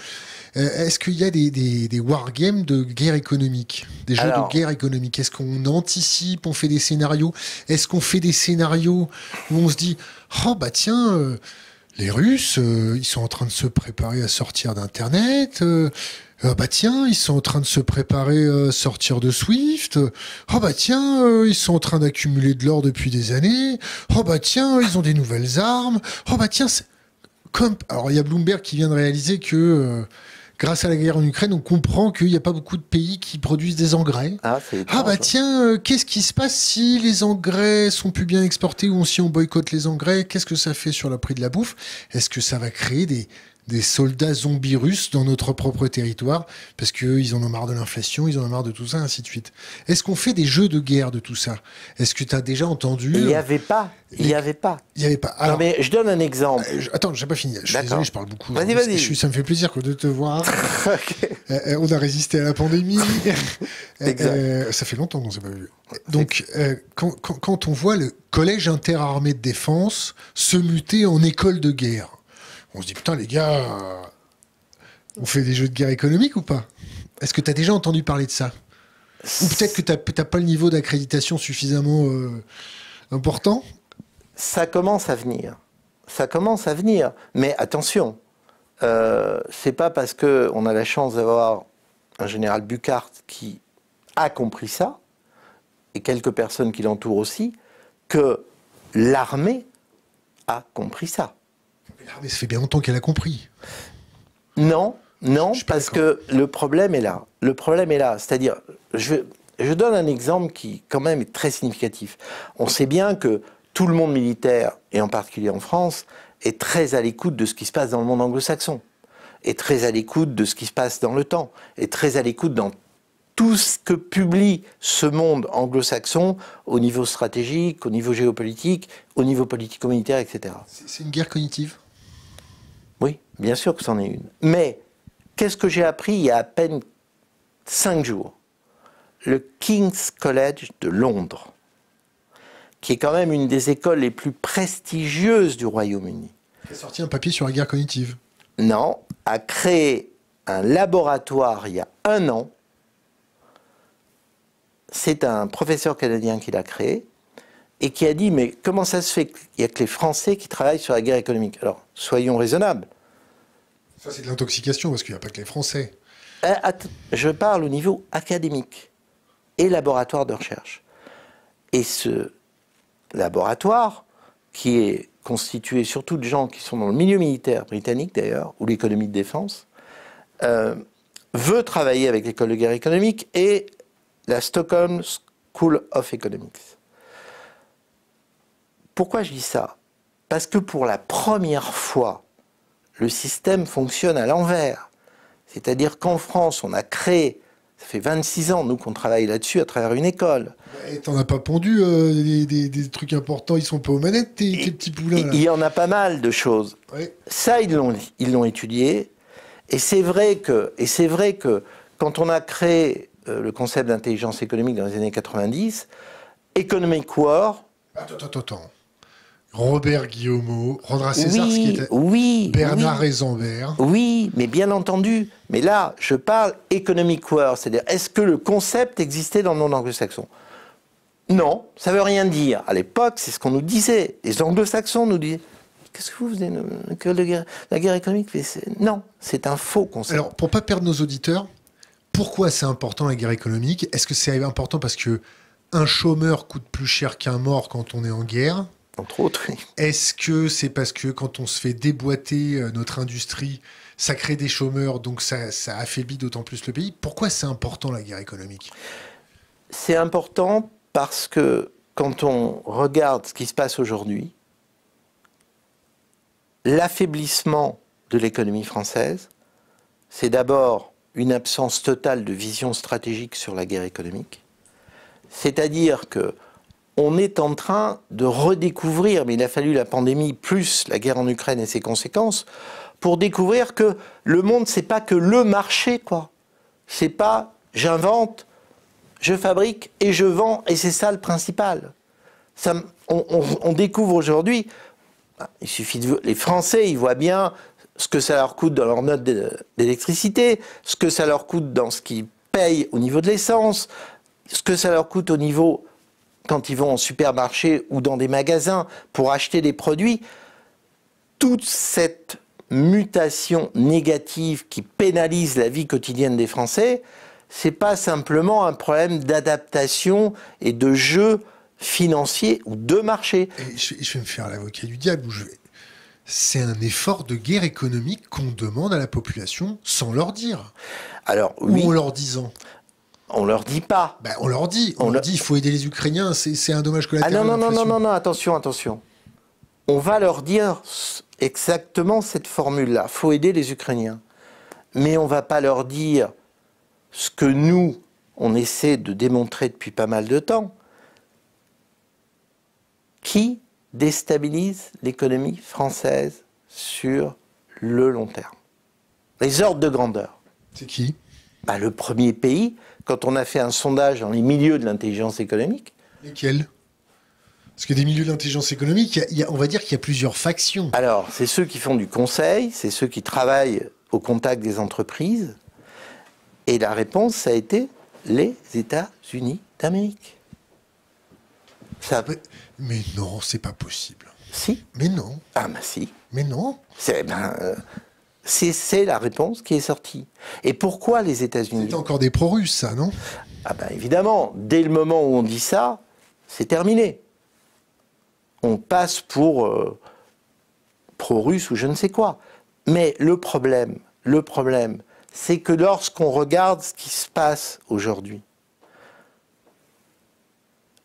Euh, est-ce qu'il y a des, des, wargames de guerre économique Des jeux de guerre économique Est-ce qu'on anticipe, on fait des scénarios Est-ce qu'on fait des scénarios où on se dit, oh bah tiens... Euh, les Russes, euh, ils sont en train de se préparer à sortir d'Internet. Euh, ah bah tiens, ils sont en train de se préparer à euh, sortir de Swift. Ah oh bah tiens, ils sont en train d'accumuler de l'or depuis des années. Oh bah tiens, ils ont des nouvelles armes. Oh bah tiens, comme alors il y a Bloomberg qui vient de réaliser que grâce à la guerre en Ukraine, on comprend qu'il n'y a pas beaucoup de pays qui produisent des engrais. Ah, ah bah tiens, euh, qu'est-ce qui se passe si les engrais sont plus bien exportés ou si on boycotte les engrais Qu'est-ce que ça fait sur le prix de la bouffe Est-ce que ça va créer des des soldats zombies russes dans notre propre territoire, parce qu'ils en ont marre de l'inflation, ils en ont marre de tout ça, ainsi de suite. Est-ce qu'on fait des jeux de guerre de tout ça Est-ce que tu as déjà entendu Il n'y avait pas. Il n'y avait pas. Il n'y avait pas. mais je donne un exemple. Euh, attends, je n'ai pas fini. Je suis désolé, je parle beaucoup. ça me fait plaisir de te voir. Euh, euh, on a résisté à la pandémie. ça fait longtemps qu'on ne s'est pas vu. Donc, quand, quand on voit le collège interarmé de défense se muter en école de guerre, on se dit putain les gars, on fait des jeux de guerre économique ou pas Est-ce que tu as déjà entendu parler de ça Ou peut-être que tu n'as pas le niveau d'accréditation suffisamment euh, important Ça commence à venir. Ça commence à venir. Mais attention, euh, c'est pas parce qu'on a la chance d'avoir un général Bucart qui a compris ça, et quelques personnes qui l'entourent aussi, que l'armée a compris ça. Ah, mais ça fait bien longtemps qu'elle a compris. Non, non, parce que le problème est là. Le problème est là. C'est-à-dire, je, je donne un exemple qui, quand même, est très significatif. On sait bien que tout le monde militaire, et en particulier en France, est très à l'écoute de ce qui se passe dans le monde anglo-saxon, est très à l'écoute de ce qui se passe dans le temps, est très à l'écoute dans tout ce que publie ce monde anglo-saxon au niveau stratégique, au niveau géopolitique, au niveau politico-militaire, etc. C'est une guerre cognitive Bien sûr que c'en est une. Mais qu'est-ce que j'ai appris il y a à peine cinq jours Le King's College de Londres, qui est quand même une des écoles les plus prestigieuses du Royaume-Uni. a sorti un papier sur la guerre cognitive. Non, a créé un laboratoire il y a un an. C'est un professeur canadien qui l'a créé et qui a dit mais comment ça se fait qu'il n'y a que les Français qui travaillent sur la guerre économique Alors soyons raisonnables. Ça, c'est de l'intoxication, parce qu'il n'y a pas que les Français. Euh, je parle au niveau académique et laboratoire de recherche. Et ce laboratoire, qui est constitué surtout de gens qui sont dans le milieu militaire britannique d'ailleurs, ou l'économie de défense, euh, veut travailler avec l'école de guerre économique et la Stockholm School of Economics. Pourquoi je dis ça Parce que pour la première fois le système fonctionne à l'envers. C'est-à-dire qu'en France, on a créé, ça fait 26 ans, nous, qu'on travaille là-dessus à travers une école. Et t'en as pas pondu euh, des, trucs importants, ils sont pas aux manettes, tes, petits poulains. Il y en a pas mal de choses. Ça, ils l'ont, l'ont étudié. Et c'est vrai que, vrai que quand on a créé euh, le concept d'intelligence économique dans les années 90, Economic War. Attends, attends, attends. Robert Guillaumeau, rendra César Bernard et Oui, mais bien entendu. Mais là, je parle economic war, c'est-à-dire est-ce que le concept existait dans le monde anglo-saxon Non, ça ne veut rien dire. À l'époque, c'est ce qu'on nous disait. Les anglo-saxons nous disaient Qu'est-ce que vous faites, la guerre, économique Non, c'est un faux concept. Alors, pour pas perdre nos auditeurs, pourquoi c'est important la guerre économique Est-ce que c'est important parce que un chômeur coûte plus cher qu'un mort quand on est en guerre entre autres. Est-ce que c'est parce que quand on se fait déboîter euh, notre industrie, ça crée des chômeurs, donc ça, ça affaiblit d'autant plus le pays Pourquoi c'est important la guerre économique C'est important parce que quand on regarde ce qui se passe aujourd'hui, l'affaiblissement de l'économie française, c'est d'abord une absence totale de vision stratégique sur la guerre économique. C'est-à-dire que on est en train de redécouvrir, mais il a fallu la pandémie plus la guerre en Ukraine et ses conséquences, pour découvrir que le monde, c'est pas que le marché, quoi. C'est pas j'invente, je fabrique et je vends, et c'est ça le principal. Ça, on, découvre aujourd'hui, bah, il suffit de. Les Français, ils voient bien ce que ça leur coûte dans leur note d'électricité, ce que ça leur coûte dans ce qu'ils payent au niveau de l'essence, ce que ça leur coûte au niveau quand ils vont en supermarché ou dans des magasins pour acheter des produits, toute cette mutation négative qui pénalise la vie quotidienne des Français, c'est pas simplement un problème d'adaptation et de jeu financier ou de marché. je, vais me faire l'avocat du diable. Je vais... C'est un effort de guerre économique qu'on demande à la population sans leur dire. Alors, ou en leur disant. On leur dit pas. Bah, on leur dit. On, dit, il faut aider les Ukrainiens. C'est un dommage que Ah non, non, non, non, non, non, attention, attention. On va leur dire exactement cette formule-là. Faut aider les Ukrainiens. Mais on va pas leur dire ce que nous, on essaie de démontrer depuis pas mal de temps. Qui déstabilise l'économie française sur le long terme Les ordres de grandeur. C'est qui bah, le premier pays, quand on a fait un sondage dans les milieux de l'intelligence économique. Lesquels parce que des milieux de l'intelligence économique, on va dire qu'il y a plusieurs factions. Alors, c'est ceux qui font du conseil, c'est ceux qui travaillent au contact des entreprises. Et la réponse, ça a été les États-Unis d'Amérique. Ça... Mais, non, c'est pas possible. Si. Mais non. Ah, bah si. Mais non. C'est ben, euh, c'est la réponse qui est sortie. Et pourquoi les États-Unis C'est encore des pro-russes, ça, non Ah ben évidemment, dès le moment où on dit ça, c'est terminé. On passe pour euh, pro russes ou je ne sais quoi. Mais le problème, le problème, c'est que lorsqu'on regarde ce qui se passe aujourd'hui,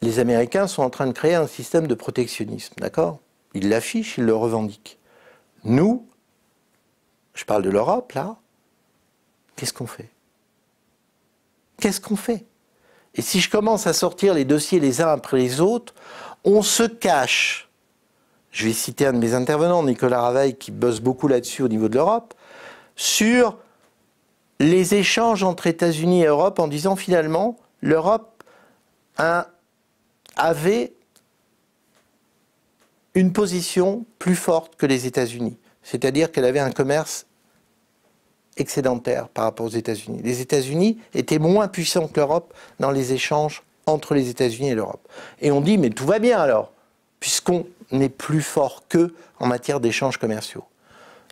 les Américains sont en train de créer un système de protectionnisme, d'accord Ils l'affichent, ils le revendiquent. Nous, je parle de l'Europe là, qu'est-ce qu'on fait Qu'est-ce qu'on fait Et si je commence à sortir les dossiers les uns après les autres, on se cache. Je vais citer un de mes intervenants, Nicolas Raveil, qui bosse beaucoup là-dessus au niveau de l'Europe, sur les échanges entre États-Unis et Europe en disant finalement l'Europe avait une position plus forte que les États-Unis c'est-à-dire qu'elle avait un commerce excédentaire par rapport aux États-Unis. Les États-Unis étaient moins puissants que l'Europe dans les échanges entre les États-Unis et l'Europe. Et on dit, mais tout va bien alors, puisqu'on n'est plus fort qu'eux en matière d'échanges commerciaux.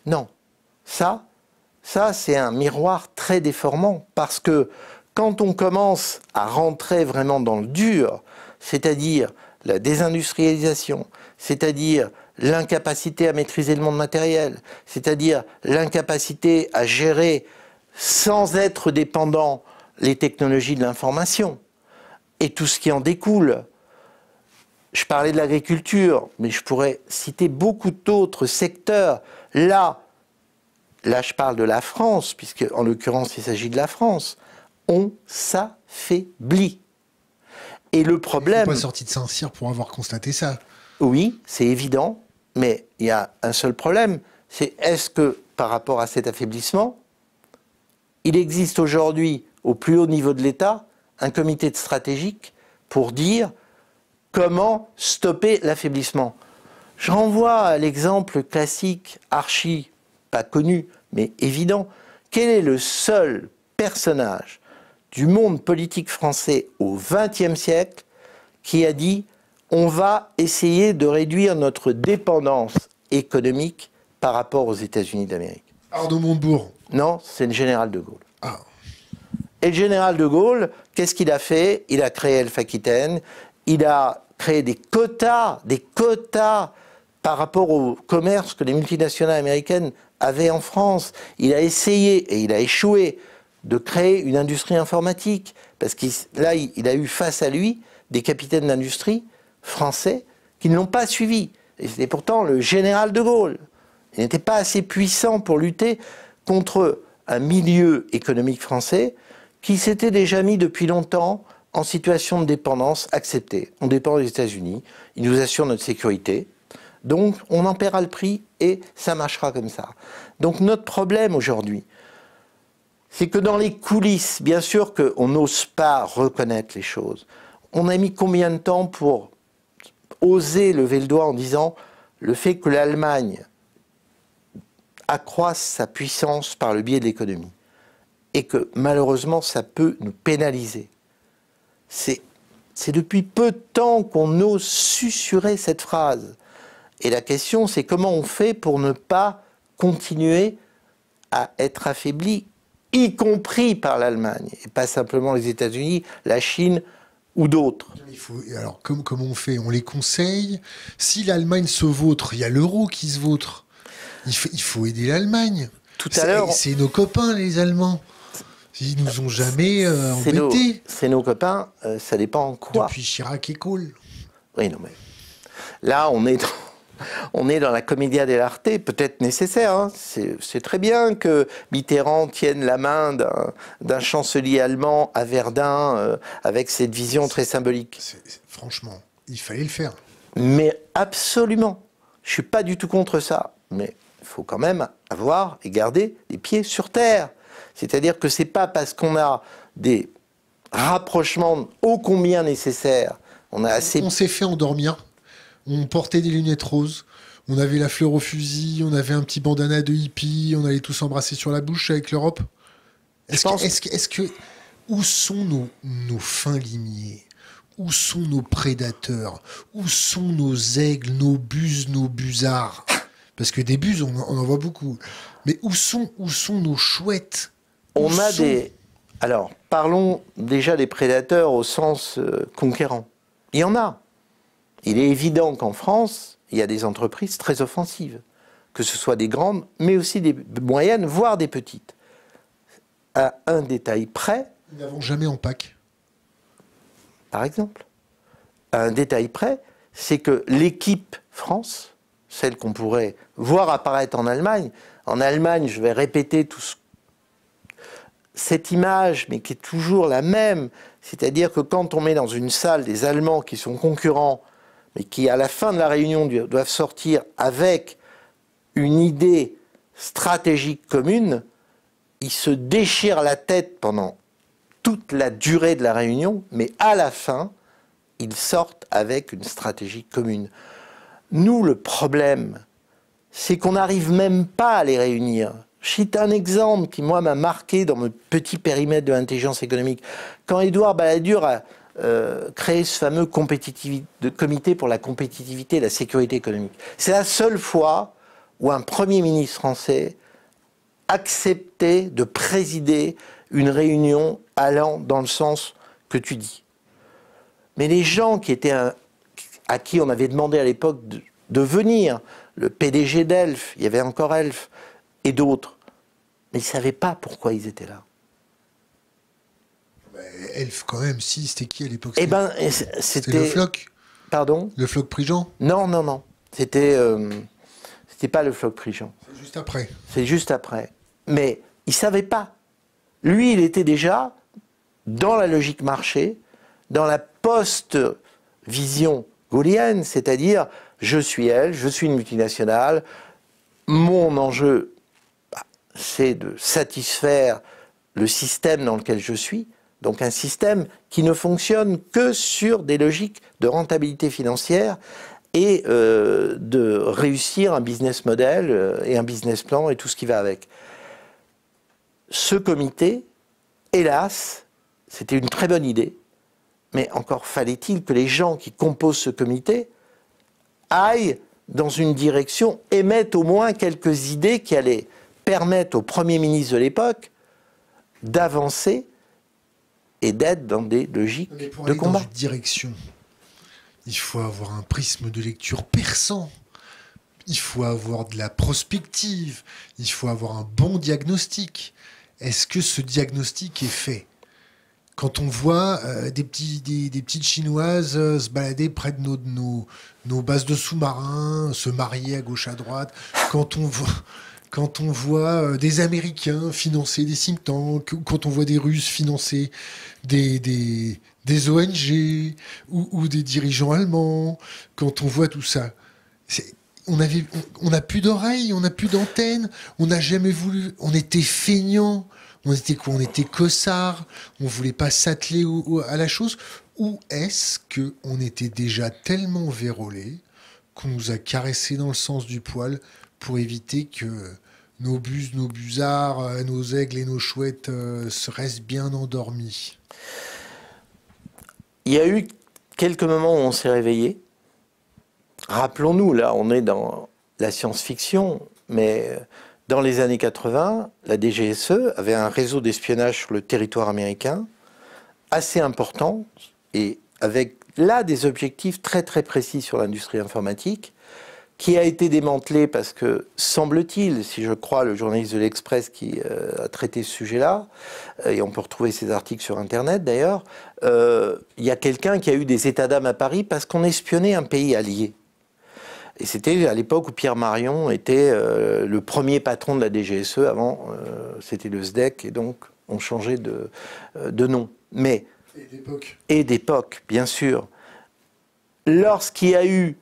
Non, ça, ça c'est un miroir très déformant, parce que quand on commence à rentrer vraiment dans le dur, c'est-à-dire la désindustrialisation, c'est-à-dire l'incapacité à maîtriser le monde matériel, c'est-à-dire l'incapacité à gérer sans être dépendant les technologies de l'information et tout ce qui en découle. Je parlais de l'agriculture, mais je pourrais citer beaucoup d'autres secteurs. Là, là je parle de la France, puisque en l'occurrence il s'agit de la France, on s'affaiblit. Et le problème... Je suis pas sorti de Saint-Cyr pour avoir constaté ça oui, c'est évident, mais il y a un seul problème, c'est est-ce que par rapport à cet affaiblissement, il existe aujourd'hui au plus haut niveau de l'État un comité de stratégique pour dire comment stopper l'affaiblissement. Je renvoie à l'exemple classique, archi, pas connu, mais évident. Quel est le seul personnage du monde politique français au XXe siècle qui a dit on va essayer de réduire notre dépendance économique par rapport aux États-Unis d'Amérique. Arnaud Montebourg Non, c'est le général de Gaulle. Ah. Et le général de Gaulle, qu'est-ce qu'il a fait Il a créé Elf Aquitaine, il a créé des quotas, des quotas par rapport au commerce que les multinationales américaines avaient en France. Il a essayé, et il a échoué, de créer une industrie informatique, parce que là, il a eu face à lui des capitaines d'industrie français qui ne l'ont pas suivi. Et c'était pourtant le général de Gaulle. Il n'était pas assez puissant pour lutter contre un milieu économique français qui s'était déjà mis depuis longtemps en situation de dépendance acceptée. On dépend des États-Unis, ils nous assurent notre sécurité, donc on en paiera le prix et ça marchera comme ça. Donc notre problème aujourd'hui, c'est que dans les coulisses, bien sûr qu'on n'ose pas reconnaître les choses. On a mis combien de temps pour oser lever le doigt en disant le fait que l'Allemagne accroisse sa puissance par le biais de l'économie et que malheureusement ça peut nous pénaliser. C'est depuis peu de temps qu'on ose susurrer cette phrase. Et la question c'est comment on fait pour ne pas continuer à être affaibli, y compris par l'Allemagne, et pas simplement les États-Unis, la Chine, ou d'autres il faut, Alors, comme, comment on fait On les conseille Si l'Allemagne se vautre, il y a l'euro qui se vautre. Il faut, aider l'Allemagne. Tout à l'heure. C'est nos copains, les Allemands. Ils nous ont jamais euh, embêtés. C'est nos, copains, euh, ça dépend en quoi. Depuis Chirac et Kohl. Oui, non, mais là, on est on est dans la comédia dell'arte, peut-être nécessaire. Hein. C'est très bien que Mitterrand tienne la main d'un chancelier allemand à Verdun euh, avec cette vision très symbolique. franchement, il fallait le faire. Mais absolument. Je suis pas du tout contre ça. Mais il faut quand même avoir et garder les pieds sur terre. C'est-à-dire que c'est pas parce qu'on a des rapprochements ô combien nécessaires. On a assez. On s'est fait endormir on portait des lunettes roses, on avait la fleur au fusil, on avait un petit bandana de hippie, on allait tous s'embrasser sur la bouche avec l'Europe. Est-ce que, Où sont nos, nos fins limiers Où sont nos prédateurs Où sont nos aigles, nos buses, nos busards Parce que des buses, on, en voit beaucoup. Mais où sont, où sont nos chouettes On a des... Alors, parlons déjà des prédateurs au sens euh, conquérant. Il y en a. Il est évident qu'en France, il y a des entreprises très offensives, que ce soit des grandes, mais aussi des moyennes, voire des petites. À un détail près. Nous n'avons jamais en Pâques. Par exemple. À un détail près, c'est que l'équipe France, celle qu'on pourrait voir apparaître en Allemagne, en Allemagne, je vais répéter tout ce... cette image, mais qui est toujours la même, c'est-à-dire que quand on met dans une salle des Allemands qui sont concurrents mais qui, à la fin de la réunion, doivent sortir avec une idée stratégique commune, ils se déchirent la tête pendant toute la durée de la réunion, mais à la fin, ils sortent avec une stratégie commune. Nous, le problème, c'est qu'on n'arrive même pas à les réunir. cite un exemple qui, moi, m'a marqué dans mon petit périmètre de l'intelligence économique. Quand Édouard Balladur a, euh, créer ce fameux comité pour la compétitivité et la sécurité économique. C'est la seule fois où un Premier ministre français acceptait de présider une réunion allant dans le sens que tu dis. Mais les gens qui étaient à qui on avait demandé à l'époque de, venir, le PDG d'Elf, il y avait encore Elf, et d'autres, mais ils ne savaient pas pourquoi ils étaient là. Elf, quand même, si, c'était qui à l'époque eh ben, c'était. le floc Pardon Le floc Prigent Non, non, non. C'était. Euh, c'était pas le floc Prigent. C'est juste après. C'est juste après. Mais il savait pas. Lui, il était déjà dans la logique marché, dans la post-vision gaulienne, c'est-à-dire je suis elle, je suis une multinationale, mon enjeu, bah, c'est de satisfaire le système dans lequel je suis, donc un système qui ne fonctionne que sur des logiques de rentabilité financière et euh, de réussir un business model euh, et un business plan et tout ce qui va avec. Ce comité, hélas, c'était une très bonne idée, mais encore fallait-il que les gens qui composent ce comité aillent dans une direction, émettent au moins quelques idées qui allaient permettre au Premier ministre de l'époque d'avancer et d'être dans des logiques de combat. direction, il faut avoir un prisme de lecture perçant. Il faut avoir de la prospective. Il faut avoir un bon diagnostic. Est-ce que ce diagnostic est fait quand on voit euh, des, petits, des, petites Chinoises euh, se balader près de nos, nos, nos bases de sous-marins, se marier à gauche à droite, quand on voit, quand on voit euh, des Américains financer des think tanks, quand on voit des Russes financer des, ONG ou, des dirigeants allemands, quand on voit tout ça. On on n'a plus d'oreilles, on n'a plus d'antenne, on n'a jamais voulu, on était feignants, on était quoi On était cossards, on voulait pas s'atteler à la chose. Ou est-ce que on était déjà tellement vérolés qu'on nous a caressés dans le sens du poil pour éviter que nos buses, nos busards, euh, nos aigles et nos chouettes euh, se restent bien endormis Il y a eu quelques moments où on s'est réveillé. Rappelons-nous, là, on est dans la science-fiction, mais euh, dans les années 80, la DGSE avait un réseau d'espionnage sur le territoire américain assez important et avec là des objectifs très très précis sur l'industrie informatique qui a été démantelé parce que, semble-t-il, si je crois le journaliste de l'Express qui euh, a traité ce sujet-là, euh, et on peut retrouver ces articles sur Internet d'ailleurs, euh, il y a quelqu'un qui a eu des états d'âme à Paris parce qu'on espionnait un pays allié. Et c'était à l'époque où Pierre Marion était le premier patron de la DGSE, avant c'était le SDEC, et donc on changeait de, de nom. Mais, et d'époque. Et d'époque, bien sûr. Lorsqu'il y a eu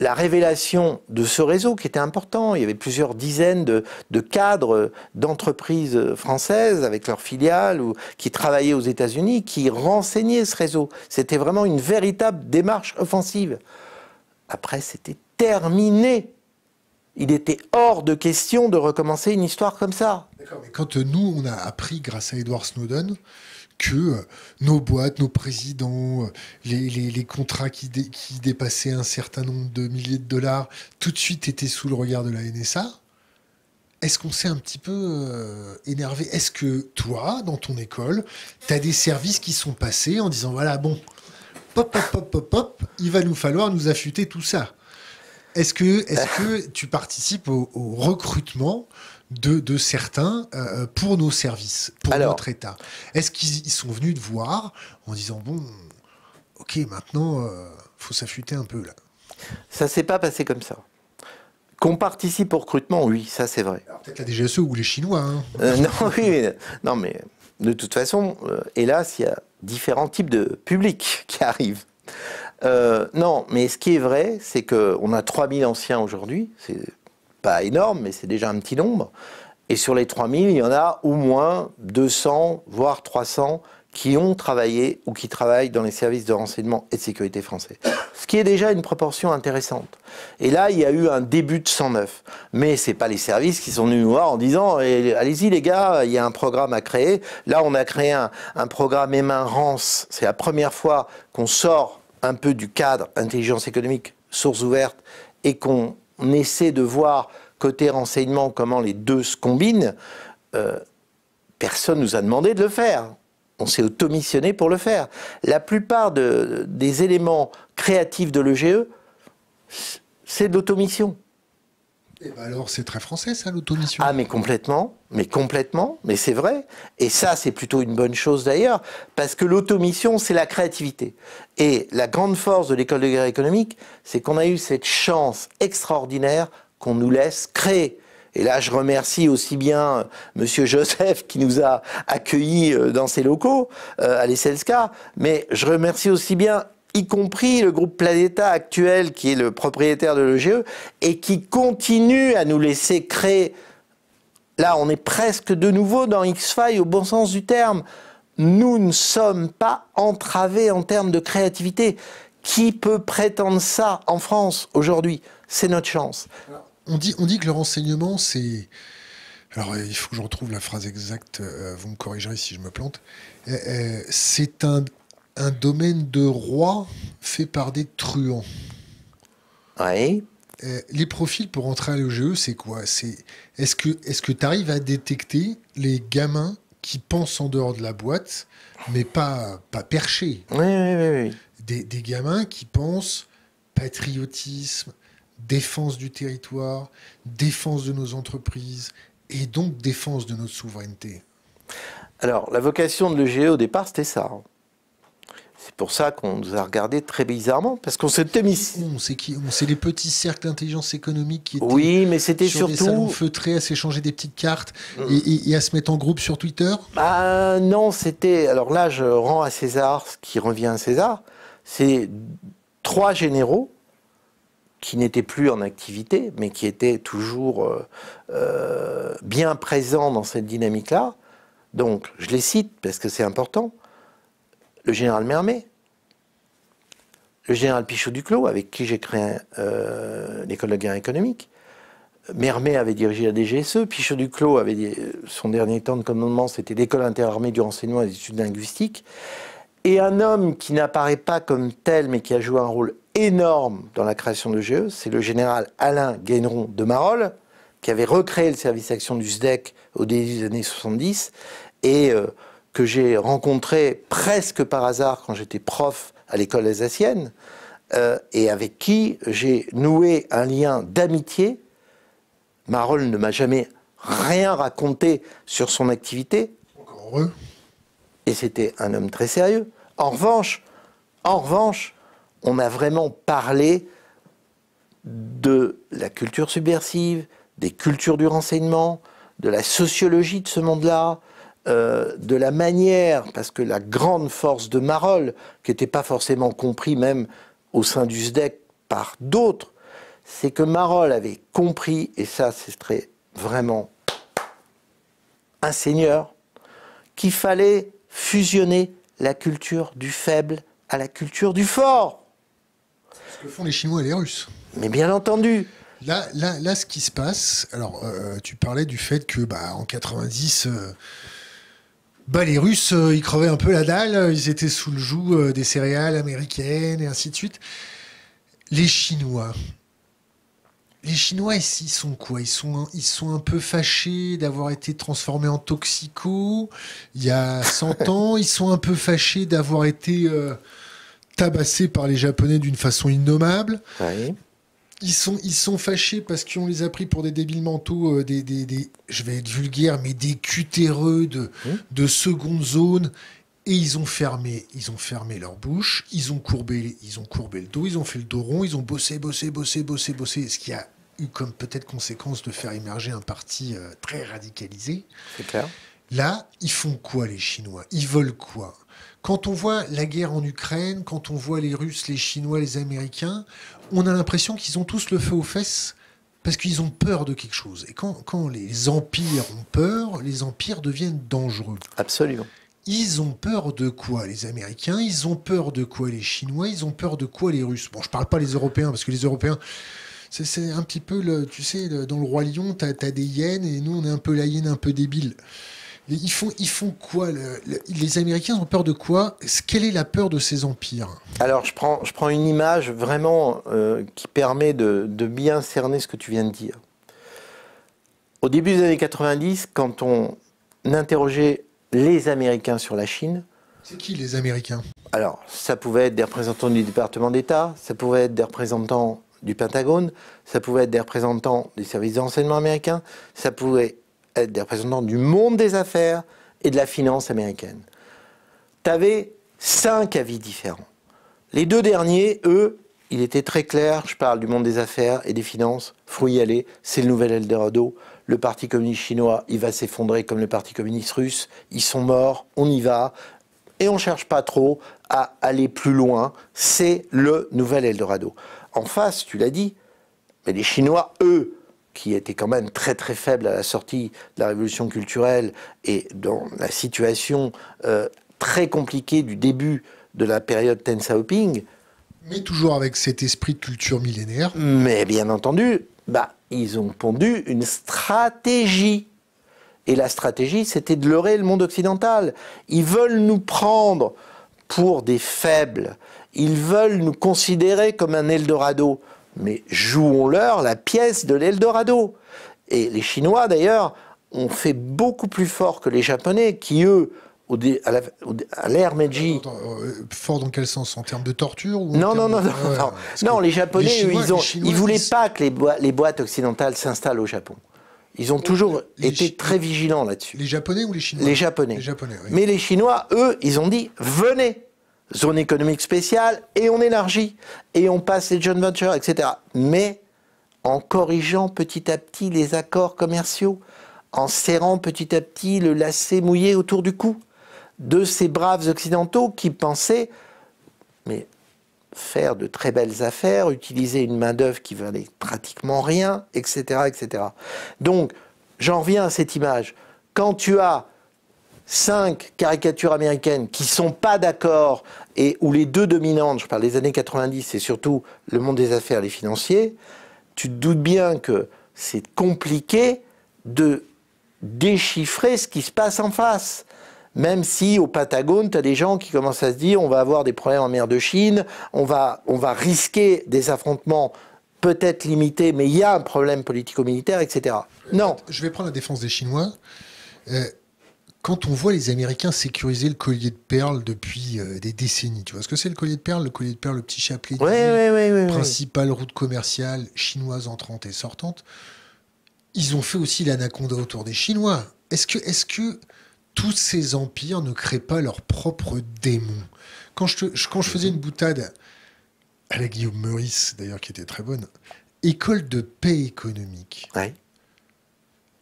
la révélation de ce réseau qui était important. Il y avait plusieurs dizaines de, cadres d'entreprises françaises avec leurs filiales ou qui travaillaient aux États-Unis, qui renseignaient ce réseau. C'était vraiment une véritable démarche offensive. Après, c'était terminé. Il était hors de question de recommencer une histoire comme ça. D'accord, mais quand euh, nous, on a appris grâce à Edward Snowden que euh, nos boîtes, nos présidents, euh, les, contrats qui, qui, dépassaient un certain nombre de milliers de dollars, tout de suite étaient sous le regard de la NSA. Est-ce qu'on s'est un petit peu euh, énervé Est-ce que toi, dans ton école, tu as des services qui sont passés en disant voilà, bon, pop, pop, pop, pop, pop, il va nous falloir nous affûter tout ça Est-ce que, est que tu participes au recrutement de, certains euh, euh, pour nos services, pour notre État Est-ce qu'ils sont venus de voir en disant, bon, ok, maintenant, euh, faut s'affûter un peu là Ça s'est pas passé comme ça. Qu'on participe au recrutement, oui, ça c'est vrai. Peut-être la DGSE ou les Chinois. Hein. non, mais de toute façon, hélas, il y a différents types de publics qui arrivent. non, mais ce qui est vrai, c'est qu'on a 3000 anciens aujourd'hui, c'est pas énorme, mais c'est déjà un petit nombre. Et sur les 3000, il y en a au moins 200, voire 300 qui ont travaillé ou qui travaillent dans les services de renseignement et de sécurité français. Ce qui est déjà une proportion intéressante. Et là, il y a eu un début de 109. Mais ce n'est pas les services qui sont venus voir en disant eh, Allez-y, les gars, il y a un programme à créer. Là, on a créé un, programme Eman Rance. C'est la première fois qu'on sort un peu du cadre intelligence économique, source ouverte, et qu'on on essaie de voir côté renseignement comment les deux se combinent, euh, personne nous a demandé de le faire. On s'est automissionné pour le faire. La plupart des éléments créatifs de l'EGE, c'est de l'automission. Eh ben alors, c'est très français, ça, l'automission. Ah, mais complètement, mais complètement, mais c'est vrai. Et ça, c'est plutôt une bonne chose d'ailleurs, parce que l'automission, c'est la créativité. Et la grande force de l'école de guerre économique, c'est qu'on a eu cette chance extraordinaire qu'on nous laisse créer. Et là, je remercie aussi bien euh, Monsieur Joseph qui nous a accueillis euh, dans ses locaux euh, à l'Esselska, mais je remercie aussi bien y compris le groupe Planeta actuel, qui est le propriétaire de l'EGE, et qui continue à nous laisser créer. Là, on est presque de nouveau dans X-Files au bon sens du terme. Nous ne sommes pas entravés en termes de créativité. Qui peut prétendre ça en France aujourd'hui C'est notre chance. On dit, on dit que le renseignement, c'est... Alors, il faut que je retrouve la phrase exacte, euh, vous me corrigerez si je me plante. Euh, euh, c'est un un domaine de roi fait par des truands. Oui. Euh, les profils pour entrer à l'EGE, c'est quoi C'est Est-ce que tu arrives à détecter les gamins qui pensent en dehors de la boîte, mais pas, pas perchés Oui, oui, oui. Des, des, gamins qui pensent patriotisme, défense du territoire, défense de nos entreprises et donc défense de notre souveraineté. Alors, la vocation de l'EGE au départ, c'était ça. Hein. C'est pour ça qu'on nous a regardés très bizarrement, parce qu'on s'était mis. C'est les petits cercles d'intelligence économique qui étaient. Oui, mais c'était sur surtout. Des salons feutrés à s'échanger des petites cartes mm. et, à se mettre en groupe sur Twitter bah, non, c'était. Alors là, je rends à César ce qui revient à César. C'est trois généraux qui n'étaient plus en activité, mais qui étaient toujours euh, euh, bien présents dans cette dynamique-là. Donc, je les cite parce que c'est important le général Mermet, le général Pichot Duclos, avec qui j'ai créé euh, l'école de guerre économique. Mermet avait dirigé la DGSE, Pichot Duclos avait son dernier temps de commandement, c'était l'école interarmée du renseignement et des études linguistiques. Et un homme qui n'apparaît pas comme tel, mais qui a joué un rôle énorme dans la création de GE, c'est le général Alain Guéneron de Marolles, qui avait recréé le service d'action du SDEC au début des années 70 et euh, que j'ai rencontré presque par hasard quand j'étais prof à l'école alsacienne, euh, et avec qui j'ai noué un lien d'amitié. Marol ne m'a jamais rien raconté sur son activité. Encore Et c'était un homme très sérieux. En revanche, en revanche, on a vraiment parlé de la culture subversive, des cultures du renseignement, de la sociologie de ce monde-là, euh, de la manière, parce que la grande force de Marol qui n'était pas forcément compris même au sein du SDEC par d'autres, c'est que Marol avait compris, et ça c'est vraiment un seigneur, qu'il fallait fusionner la culture du faible à la culture du fort. Ce que font les Chinois et les Russes. Mais bien entendu. Là, là, là ce qui se passe, alors euh, tu parlais du fait que bah, en 90... Bah, les Russes, euh, ils crevaient un peu la dalle, euh, ils étaient sous le joug euh, des céréales américaines et ainsi de suite. Les Chinois. Les Chinois, ici, sont quoi ils sont, ils sont un peu fâchés d'avoir été transformés en toxico. il y a 100 ans. Ils sont un peu fâchés d'avoir été tabassés par les Japonais d'une façon innommable ils sont, ils sont fâchés parce qu'on les a pris pour des débiles mentaux, euh, des, des, je vais être vulgaire, mais des cutéreux de, mmh. de seconde zone. Et ils ont fermé, ils ont fermé leur bouche, ils ont courbé, ils ont courbé le dos, ils ont fait le dos rond, ils ont bossé, bossé, bossé, bossé, bossé, ce qui a eu comme peut-être conséquence de faire émerger un parti euh, très radicalisé. C'est clair. Là, ils font quoi les Chinois Ils veulent quoi quand on voit la guerre en Ukraine, quand on voit les Russes, les Chinois, les Américains, on a l'impression qu'ils ont tous le feu aux fesses parce qu'ils ont peur de quelque chose. Et quand, les empires ont peur, les empires deviennent dangereux. Absolument. Ils ont peur de quoi les Américains Ils ont peur de quoi les Chinois Ils ont peur de quoi les Russes Bon, je parle pas les Européens parce que les Européens, c'est un petit peu, le, tu sais, dans le roi lion, tu as, as, des hyènes et nous on est un peu la hyène un peu débile. Ils font, ils font quoi Les Américains ont peur de quoi Quelle est la peur de ces empires Alors, je prends, je prends une image vraiment euh, qui permet de, de bien cerner ce que tu viens de dire. Au début des années 90, quand on interrogeait les Américains sur la Chine, c'est qui les Américains Alors, ça pouvait être des représentants du département d'État, ça pouvait être des représentants du Pentagone, ça pouvait être des représentants des services d'enseignement américains, ça pouvait des représentants du monde des affaires et de la finance américaine. Tu avais cinq avis différents. Les deux derniers, eux, il était très clair, je parle du monde des affaires et des finances, faut y aller, c'est le nouvel Eldorado, le Parti communiste chinois, il va s'effondrer comme le Parti communiste russe, ils sont morts, on y va, et on ne cherche pas trop à aller plus loin, c'est le nouvel Eldorado. En face, tu l'as dit, mais les Chinois, eux, qui était quand même très très faible à la sortie de la révolution culturelle et dans la situation euh, très compliquée du début de la période Ten Mais toujours avec cet esprit de culture millénaire. Mais bien entendu, bah, ils ont pondu une stratégie. Et la stratégie, c'était de leurrer le monde occidental. Ils veulent nous prendre pour des faibles. Ils veulent nous considérer comme un Eldorado mais jouons-leur la pièce de l'Eldorado. Et les Chinois, d'ailleurs, ont fait beaucoup plus fort que les Japonais, qui, eux, à l'ère Meiji. Euh, fort dans quel sens En termes de torture non, non, non, non, non, les Japonais, ils ne voulaient pas que les, boîtes occidentales s'installent au Japon. Ils ont euh, toujours euh, été très vigilants là-dessus. Les Japonais ou les Chinois Les Japonais. Japonais Mais les Chinois, eux, ils ont dit venez zone économique spéciale, et on élargit, et on passe les joint ventures, etc. Mais en corrigeant petit à petit les accords commerciaux, en serrant petit à petit le lacet mouillé autour du cou de ces braves occidentaux qui pensaient, mais faire de très belles affaires, utiliser une main-d'œuvre qui valait pratiquement rien, etc. etc. Donc, j'en reviens à cette image. Quand tu as cinq caricatures américaines qui sont pas d'accord et où les deux dominantes, je parle des années 90 et surtout le monde des affaires, les financiers, tu te doutes bien que c'est compliqué de déchiffrer ce qui se passe en face. Même si au Patagone, tu as des gens qui commencent à se dire on va avoir des problèmes en mer de Chine, on va, on va risquer des affrontements peut-être limités, mais il y a un problème politico-militaire, etc. Non. Je vais prendre la défense des Chinois. Euh, quand on voit les Américains sécuriser le collier de perles depuis euh, des décennies, tu vois ce que c'est le collier de perles Le collier de perles, le petit chapelet, ouais, principale route commerciale chinoise entrante et sortante. Ils ont fait aussi l'anaconda autour des Chinois. Est-ce que, est que tous ces empires ne créent pas leurs propres démons quand je, faisais une boutade avec Guillaume Meurice, d'ailleurs, qui était très bonne, école de paix économique. Ouais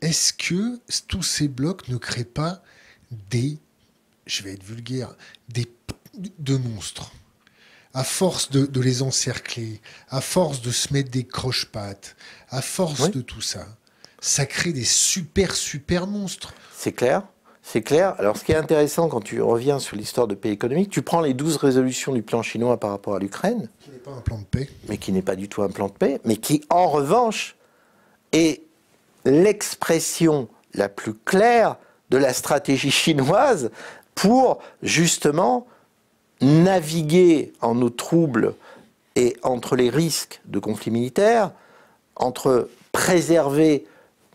est-ce que tous ces blocs ne créent pas des, je vais être vulgaire, des de monstres à force de, les encercler, à force de se mettre des croche-pattes, à force de tout ça, ça crée des super, super monstres. C'est clair c'est clair. Alors, ce qui est intéressant quand tu reviens sur l'histoire de paix économique, tu prends les 12 résolutions du plan chinois par rapport à l'Ukraine. Qui n'est pas un plan de paix. Mais qui n'est pas du tout un plan de paix, mais qui, en revanche, est l'expression la plus claire de la stratégie chinoise pour justement naviguer en nos troubles et entre les risques de conflits militaires, entre préserver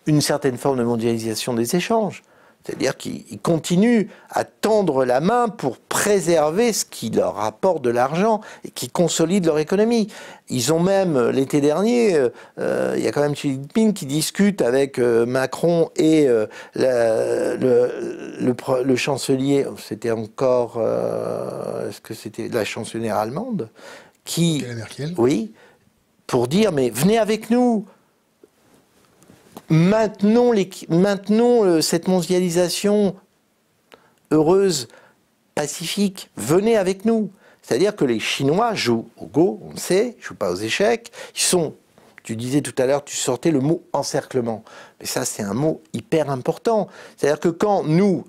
une certaine forme de mondialisation des échanges, c'est-à-dire qu'ils continuent à tendre la main pour préserver ce qui leur apporte de l'argent et qui consolide leur économie. Ils ont même, euh, l'été dernier, euh, euh, il y a quand même Philippe Jinping qui discute avec Macron et le, chancelier, oh, c'était encore, est-ce que c'était la chancelière allemande qui, Oui, pour dire, mais venez avec nous, Maintenant, euh, cette mondialisation heureuse, pacifique. Venez avec nous. C'est-à-dire que les Chinois jouent au go, on le sait, ils jouent pas aux échecs. Ils sont, tu disais tout à l'heure, tu sortais le mot encerclement. Mais ça, c'est un mot hyper important. C'est-à-dire que quand nous,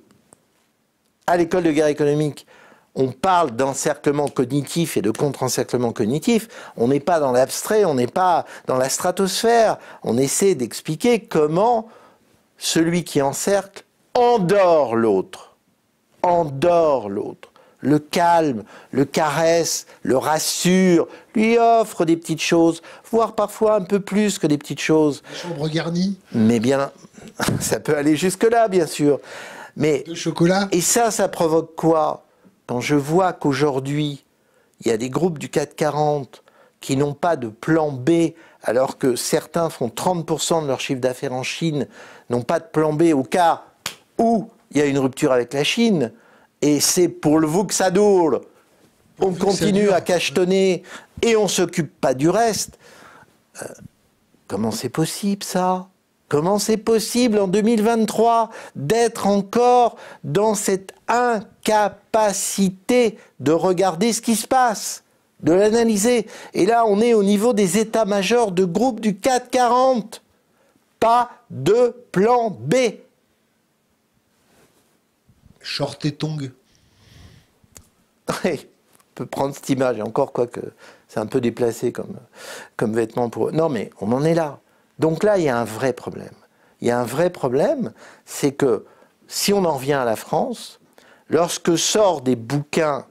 à l'école de guerre économique, on parle d'encerclement cognitif et de contre-encerclement cognitif, on n'est pas dans l'abstrait, on n'est pas dans la stratosphère, on essaie d'expliquer comment celui qui encercle endort l'autre, endort l'autre, le calme, le caresse, le rassure, lui offre des petites choses, voire parfois un peu plus que des petites choses. chambre garnie Mais bien, ça peut aller jusque-là, bien sûr. Mais, de chocolat Et ça, ça provoque quoi quand je vois qu'aujourd'hui, il y a des groupes du 440 qui n'ont pas de plan B, alors que certains font 30% de leur chiffre d'affaires en Chine, n'ont pas de plan B au cas où il y a une rupture avec la Chine, et c'est pour le vous que ça doule. On continue à cachetonner et on ne s'occupe pas du reste. Euh, comment c'est possible ça Comment c'est possible en 2023 d'être encore dans cette incapacité de regarder ce qui se passe, de l'analyser Et là, on est au niveau des états-majors de groupe du 440. Pas de plan B. Short et tongue. on peut prendre cette image, et encore quoi que c'est un peu déplacé comme, comme vêtement pour Non, mais on en est là. Donc là, il y a un vrai problème. Il y a un vrai problème, c'est que si on en revient à la France, lorsque sort des bouquins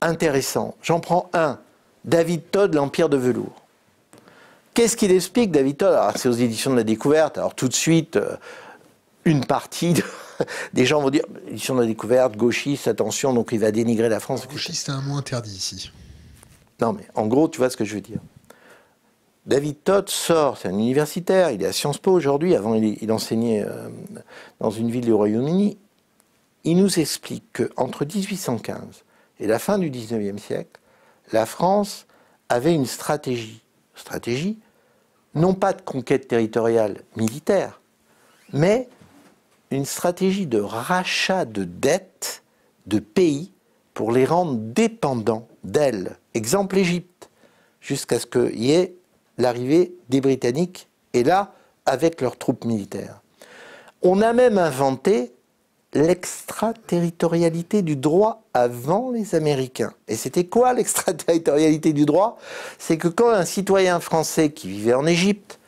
intéressants, j'en prends un, David Todd, L'Empire de velours. Qu'est-ce qu'il explique, David Todd ah, C'est aux éditions de la découverte. Alors tout de suite, euh, une partie des gens vont dire édition de la découverte, gauchiste, attention, donc il va dénigrer la France. Gauchiste, c'est un mot interdit ici. Non, mais en gros, tu vois ce que je veux dire. David Todd sort, c'est un universitaire, il est à Sciences Po aujourd'hui, avant il, enseignait euh, dans une ville du Royaume-Uni. Il nous explique qu'entre 1815 et la fin du 19e siècle, la France avait une stratégie, stratégie non pas de conquête territoriale militaire, mais une stratégie de rachat de dettes de pays pour les rendre dépendants d'elle. Exemple l'Égypte, jusqu'à ce qu'il y ait l'arrivée des Britanniques, et là, avec leurs troupes militaires. On a même inventé l'extraterritorialité du droit avant les Américains. Et c'était quoi l'extraterritorialité du droit C'est que quand un citoyen français qui vivait en Égypte,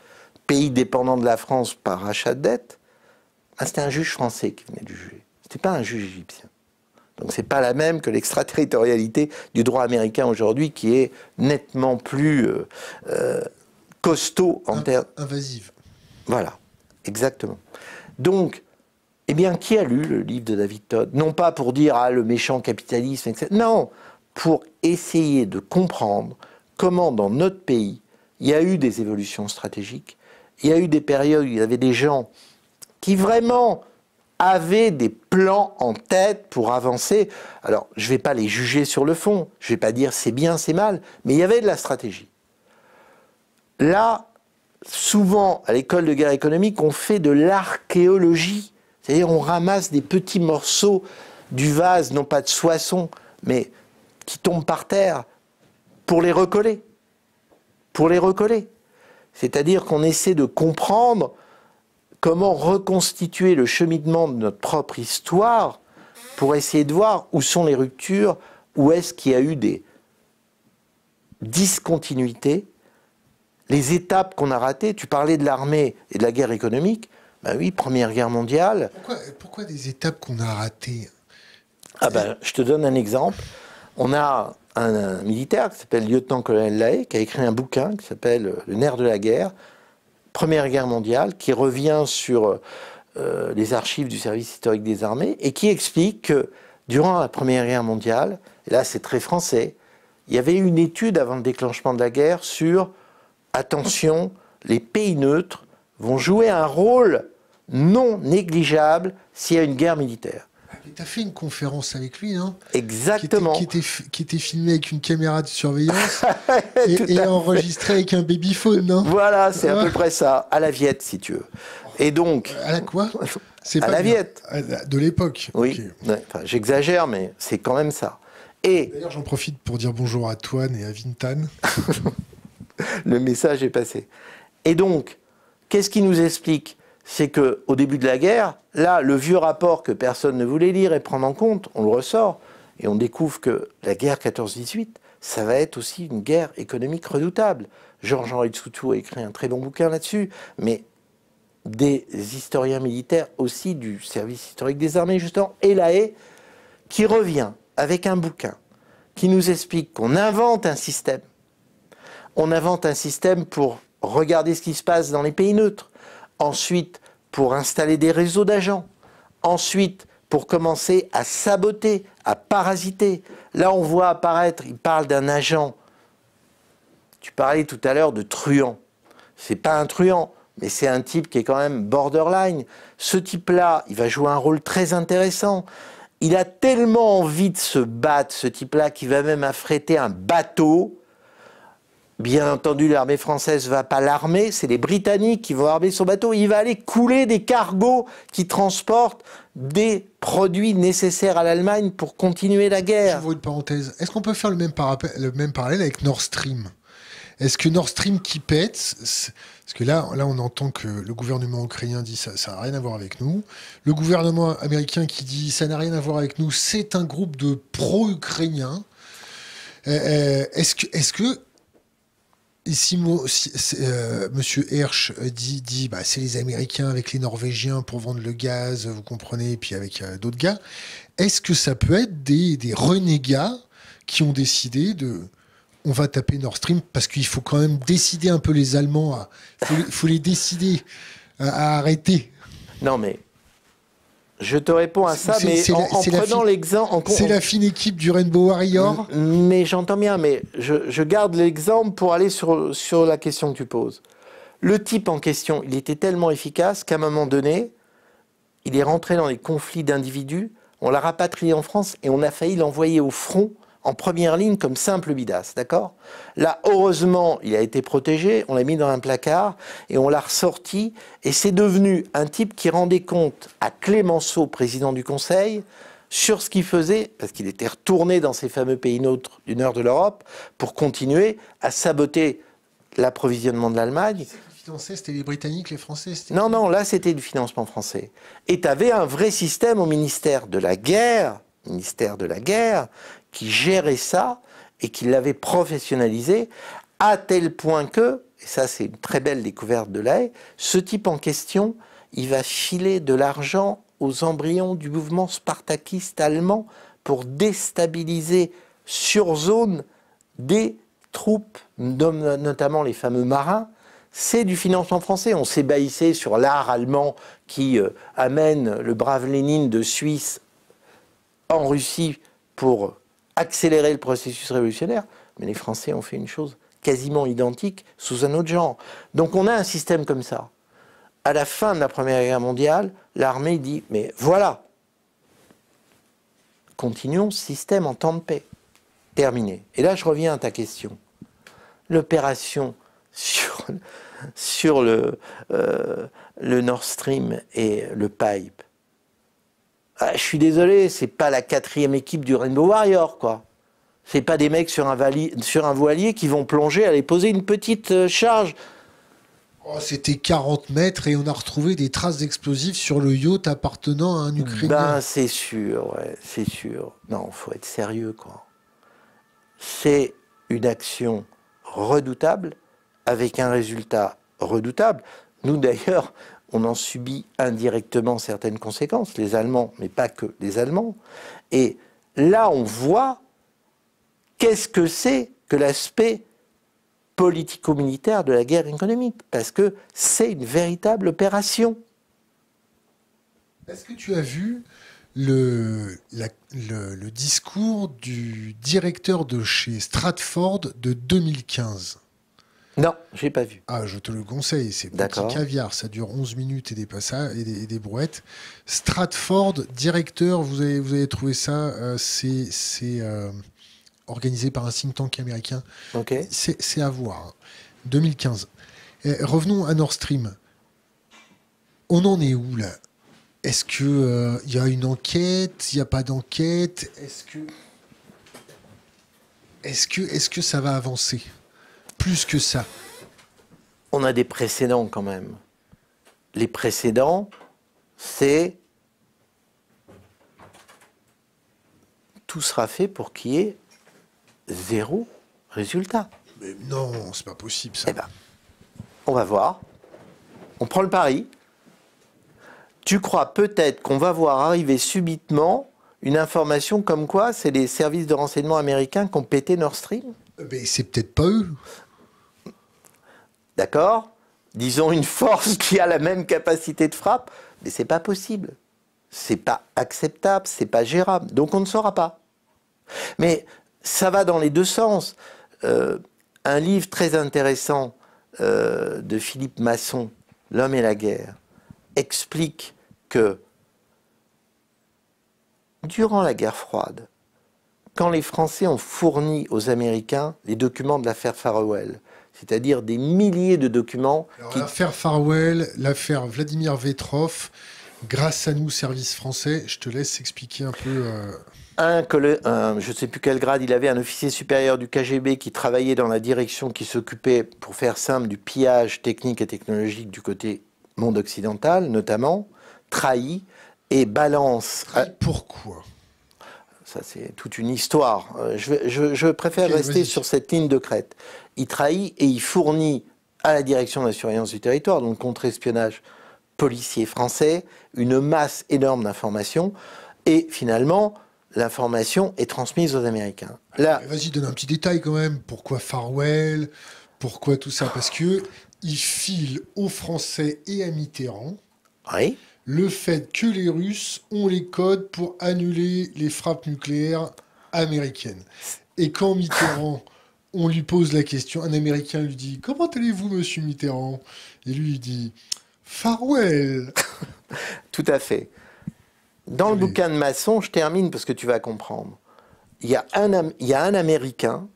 pays dépendant de la France par achat de dette, ah, c'était un juge français qui venait de juger. C'était pas un juge égyptien. Donc c'est pas la même que l'extraterritorialité du droit américain aujourd'hui qui est nettement plus euh, euh, costaud en termes. Invasive. Voilà, exactement. Donc, eh bien, qui a lu le livre de David Todd Non pas pour dire, ah, le méchant capitalisme, etc. Non, pour essayer de comprendre comment, dans notre pays, il y a eu des évolutions stratégiques, il y a eu des périodes où il y avait des gens qui vraiment avaient des plans en tête pour avancer. Alors, je ne vais pas les juger sur le fond, je ne vais pas dire c'est bien, c'est mal, mais il y avait de la stratégie. Là, souvent, à l'école de guerre économique, on fait de l'archéologie. C'est-à-dire, on ramasse des petits morceaux du vase, non pas de soissons, mais qui tombent par terre, pour les recoller. Pour les recoller. C'est-à-dire qu'on essaie de comprendre comment reconstituer le cheminement de notre propre histoire pour essayer de voir où sont les ruptures, où est-ce qu'il y a eu des discontinuités les étapes qu'on a ratées, tu parlais de l'armée et de la guerre économique, ben oui, Première Guerre mondiale. Pourquoi, des étapes qu'on a ratées ah ben, Je te donne un exemple. On a un, militaire qui s'appelle lieutenant-colonel Laet qui a écrit un bouquin qui s'appelle euh, Le nerf de la guerre, Première Guerre mondiale, qui revient sur euh, les archives du service historique des armées et qui explique que durant la Première Guerre mondiale, et là c'est très français, il y avait une étude avant le déclenchement de la guerre sur attention, les pays neutres vont jouer un rôle non négligeable s'il y a une guerre militaire. Tu as fait une conférence avec lui, non hein, Exactement. Qui était, filmé avec une caméra de surveillance et, enregistré enregistrée avec un babyphone, non hein. Voilà, c'est à peu près ça, à la Viette, si tu veux. Et donc. Euh, à la quoi À la Viette. De l'époque. Oui. J'exagère, mais c'est quand même ça. Et. D'ailleurs, j'en profite pour dire bonjour à Toine et à Vintan. le message est passé. Et donc, qu'est-ce qui nous explique C'est que au début de la guerre, là, le vieux rapport que personne ne voulait lire et prendre en compte, on le ressort et on découvre que la guerre 14-18, ça va être aussi une guerre économique redoutable. Georges-Henri Tsoutou a écrit un très bon bouquin là-dessus, mais des historiens militaires aussi du service historique des armées, justement, et la qui revient avec un bouquin qui nous explique qu'on invente un système on invente un système pour regarder ce qui se passe dans les pays neutres, ensuite pour installer des réseaux d'agents, ensuite pour commencer à saboter, à parasiter. Là, on voit apparaître, il parle d'un agent. Tu parlais tout à l'heure de truand. C'est pas un truand, mais c'est un type qui est quand même borderline. Ce type-là, il va jouer un rôle très intéressant. Il a tellement envie de se battre, ce type-là, qu'il va même affréter un bateau Bien entendu, l'armée française ne va pas l'armer, c'est les Britanniques qui vont armer son bateau. Il va aller couler des cargos qui transportent des produits nécessaires à l'Allemagne pour continuer la guerre. Je une parenthèse. Est-ce qu'on peut faire le même, parallèle avec Nord Stream est-ce que Nord Stream qui pète, parce que là, là, on entend que le gouvernement ukrainien dit ça, ça n'a rien à voir avec nous. Le gouvernement américain qui dit ça n'a rien à voir avec nous, c'est un groupe de pro-ukrainiens. Euh, euh, est-ce que, est-ce que Simo, euh, Monsieur Hirsch dit, dit bah, c'est les Américains avec les Norvégiens pour vendre le gaz, vous comprenez, et puis avec euh, d'autres gars. Est-ce que ça peut être des, renégats qui ont décidé de on va taper Nord Stream parce qu'il faut quand même décider un peu les Allemands, il faut, les décider à arrêter. Non mais je te réponds à ça, mais en, prenant l'exemple... C'est la fine équipe du Rainbow Warrior mm, Mais j'entends bien, mais je, garde l'exemple pour aller sur, sur la question que tu poses. Le type en question, il était tellement efficace qu'à un moment donné, il est rentré dans les conflits d'individus, on l'a rapatrié en France et on a failli l'envoyer au front en première ligne comme simple bidas d'accord Là, heureusement, il a été protégé, on l'a mis dans un placard et on l'a ressorti et c'est devenu un type qui rendait compte à Clémenceau, président du Conseil, sur ce qu'il faisait, parce qu'il était retourné dans ces fameux pays nôtres du nord de l'Europe, pour continuer à saboter l'approvisionnement de l'Allemagne. C'était les Britanniques, les Français Non, non, là c'était du financement français. Et tu avais un vrai système au ministère de la guerre, ministère de la guerre, qui gérait ça et qui l'avait professionnalisé à tel point que, et ça c'est une très belle découverte de l'AE, ce type en question, il va filer de l'argent aux embryons du mouvement spartakiste allemand pour déstabiliser sur zone des troupes, notamment les fameux marins, c'est du financement français. On s'ébahissait sur l'art allemand qui euh, amène le brave Lénine de Suisse en Russie pour accélérer le processus révolutionnaire, mais les Français ont fait une chose quasiment identique sous un autre genre. Donc on a un système comme ça. À la fin de la Première Guerre mondiale, l'armée dit, mais voilà, continuons ce système en temps de paix. Terminé. Et là, je reviens à ta question. L'opération sur, euh, le Nord Stream et le pipe ah, je suis désolé, c'est pas la quatrième équipe du Rainbow Warrior, quoi. C'est pas des mecs sur un, sur un voilier qui vont plonger, aller poser une petite euh, charge. Oh, c'était 40 mètres et on a retrouvé des traces d'explosifs sur le yacht appartenant à un ben, Ukrainien. Ben, c'est sûr, ouais, c'est sûr. Non, faut être sérieux, quoi. C'est une action redoutable avec un résultat redoutable. Nous, d'ailleurs, on en subit indirectement certaines conséquences, les Allemands, mais pas que les Allemands. Et là, on voit qu'est-ce que c'est que l'aspect politico-militaire de la guerre économique, parce que c'est une véritable opération. Est-ce que tu as vu le, discours du directeur de chez Stratford de 2015 non, je j'ai pas vu. Ah, je te le conseille, c'est petit caviar, ça dure 11 minutes et des et des, brouettes. Stratford, directeur, vous avez, vous avez trouvé ça, euh, c'est euh, organisé par un think tank américain. Ok. C'est à voir. 2015. Hein. Eh, revenons à Nord Stream. On en est où là Est-ce qu'il euh, y a une enquête Il n'y a pas d'enquête Est-ce que... Est-ce que, est -ce que ça va avancer plus que ça On a des précédents quand même. Les précédents, c'est tout sera fait pour qu'il y ait zéro résultat. Mais non, c'est pas possible ça. Eh ben, on va voir. On prend le pari. Tu crois peut-être qu'on va voir arriver subitement une information comme quoi c'est les services de renseignement américains qui ont pété Nord Stream Mais c'est peut-être pas eux. D'accord Disons une force qui a la même capacité de frappe, mais c'est pas possible. C'est pas acceptable, c'est pas gérable. Donc on ne saura pas. Mais ça va dans les deux sens. Euh, un livre très intéressant euh, de Philippe Masson, L'homme et la guerre, explique que durant la guerre froide, quand les Français ont fourni aux Américains les documents de l'affaire Farewell, c'est-à-dire des milliers de documents. L'affaire Farwell, l'affaire Vladimir Vetrov, grâce à nous, service français, je te laisse expliquer un peu. Euh, un, je ne sais plus quel grade il avait, un officier supérieur du KGB qui travaillait dans la direction qui s'occupait, pour faire simple, du pillage technique et technologique du côté monde occidental, notamment, trahi, et balance. pourquoi ça c'est toute une histoire. Euh, je, préfère rester sur cette ligne de crête. Il trahit et il fournit à la direction de la surveillance du territoire, donc contre-espionnage policier français, une masse énorme d'informations. Et finalement, l'information est transmise aux Américains. Là, Vas-y, donne un petit détail quand même. Pourquoi Farwell Pourquoi tout ça Parce que il file aux Français et à Mitterrand. Oui le fait que les Russes ont les codes pour annuler les frappes nucléaires américaines. Et quand Mitterrand, on lui pose la question, un Américain lui dit Comment allez-vous, monsieur Mitterrand Et lui, il dit Farewell Tout à fait. Dans le bouquin de Masson, je termine parce que tu vas comprendre. Il y, il y a un Américain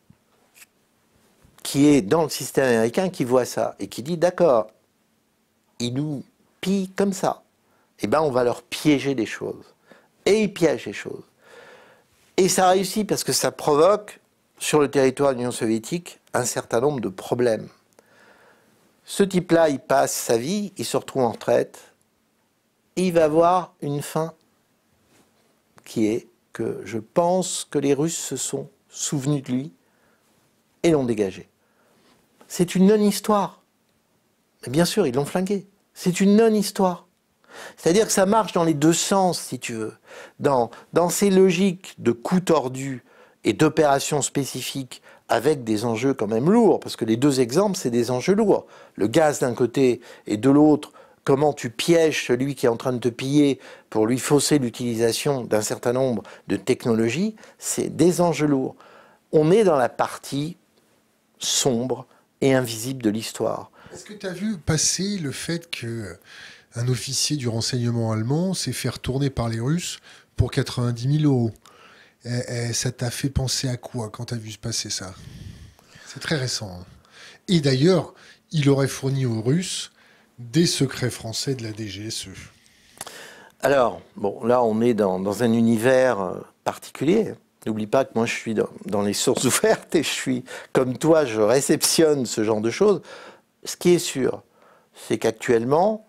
qui est dans le système américain qui voit ça et qui dit D'accord, il nous pille comme ça. Eh ben, on va leur piéger des choses. Et ils piègent des choses. Et ça réussit parce que ça provoque, sur le territoire de l'Union soviétique, un certain nombre de problèmes. Ce type-là, il passe sa vie, il se retrouve en retraite, il va avoir une fin qui est que je pense que les Russes se sont souvenus de lui et l'ont dégagé. C'est une non-histoire. Mais bien sûr, ils l'ont flingué. C'est une non-histoire. C'est-à-dire que ça marche dans les deux sens, si tu veux. Dans, dans ces logiques de coûts tordus et d'opérations spécifiques avec des enjeux quand même lourds, parce que les deux exemples, c'est des enjeux lourds. Le gaz d'un côté et de l'autre, comment tu pièges celui qui est en train de te piller pour lui fausser l'utilisation d'un certain nombre de technologies, c'est des enjeux lourds. On est dans la partie sombre et invisible de l'histoire. Est-ce que tu as vu passer le fait que un officier du renseignement allemand s'est fait retourner par les Russes pour 90 000 euros. ça t'a fait penser à quoi quand t'as vu se passer ça C'est très récent. Hein. Et d'ailleurs, il aurait fourni aux Russes des secrets français de la DGSE. Alors, bon, là, on est dans, un univers euh, particulier. N'oublie pas que moi, je suis dans, les sources ouvertes et je suis, comme toi, je réceptionne ce genre de choses. Ce qui est sûr, c'est qu'actuellement,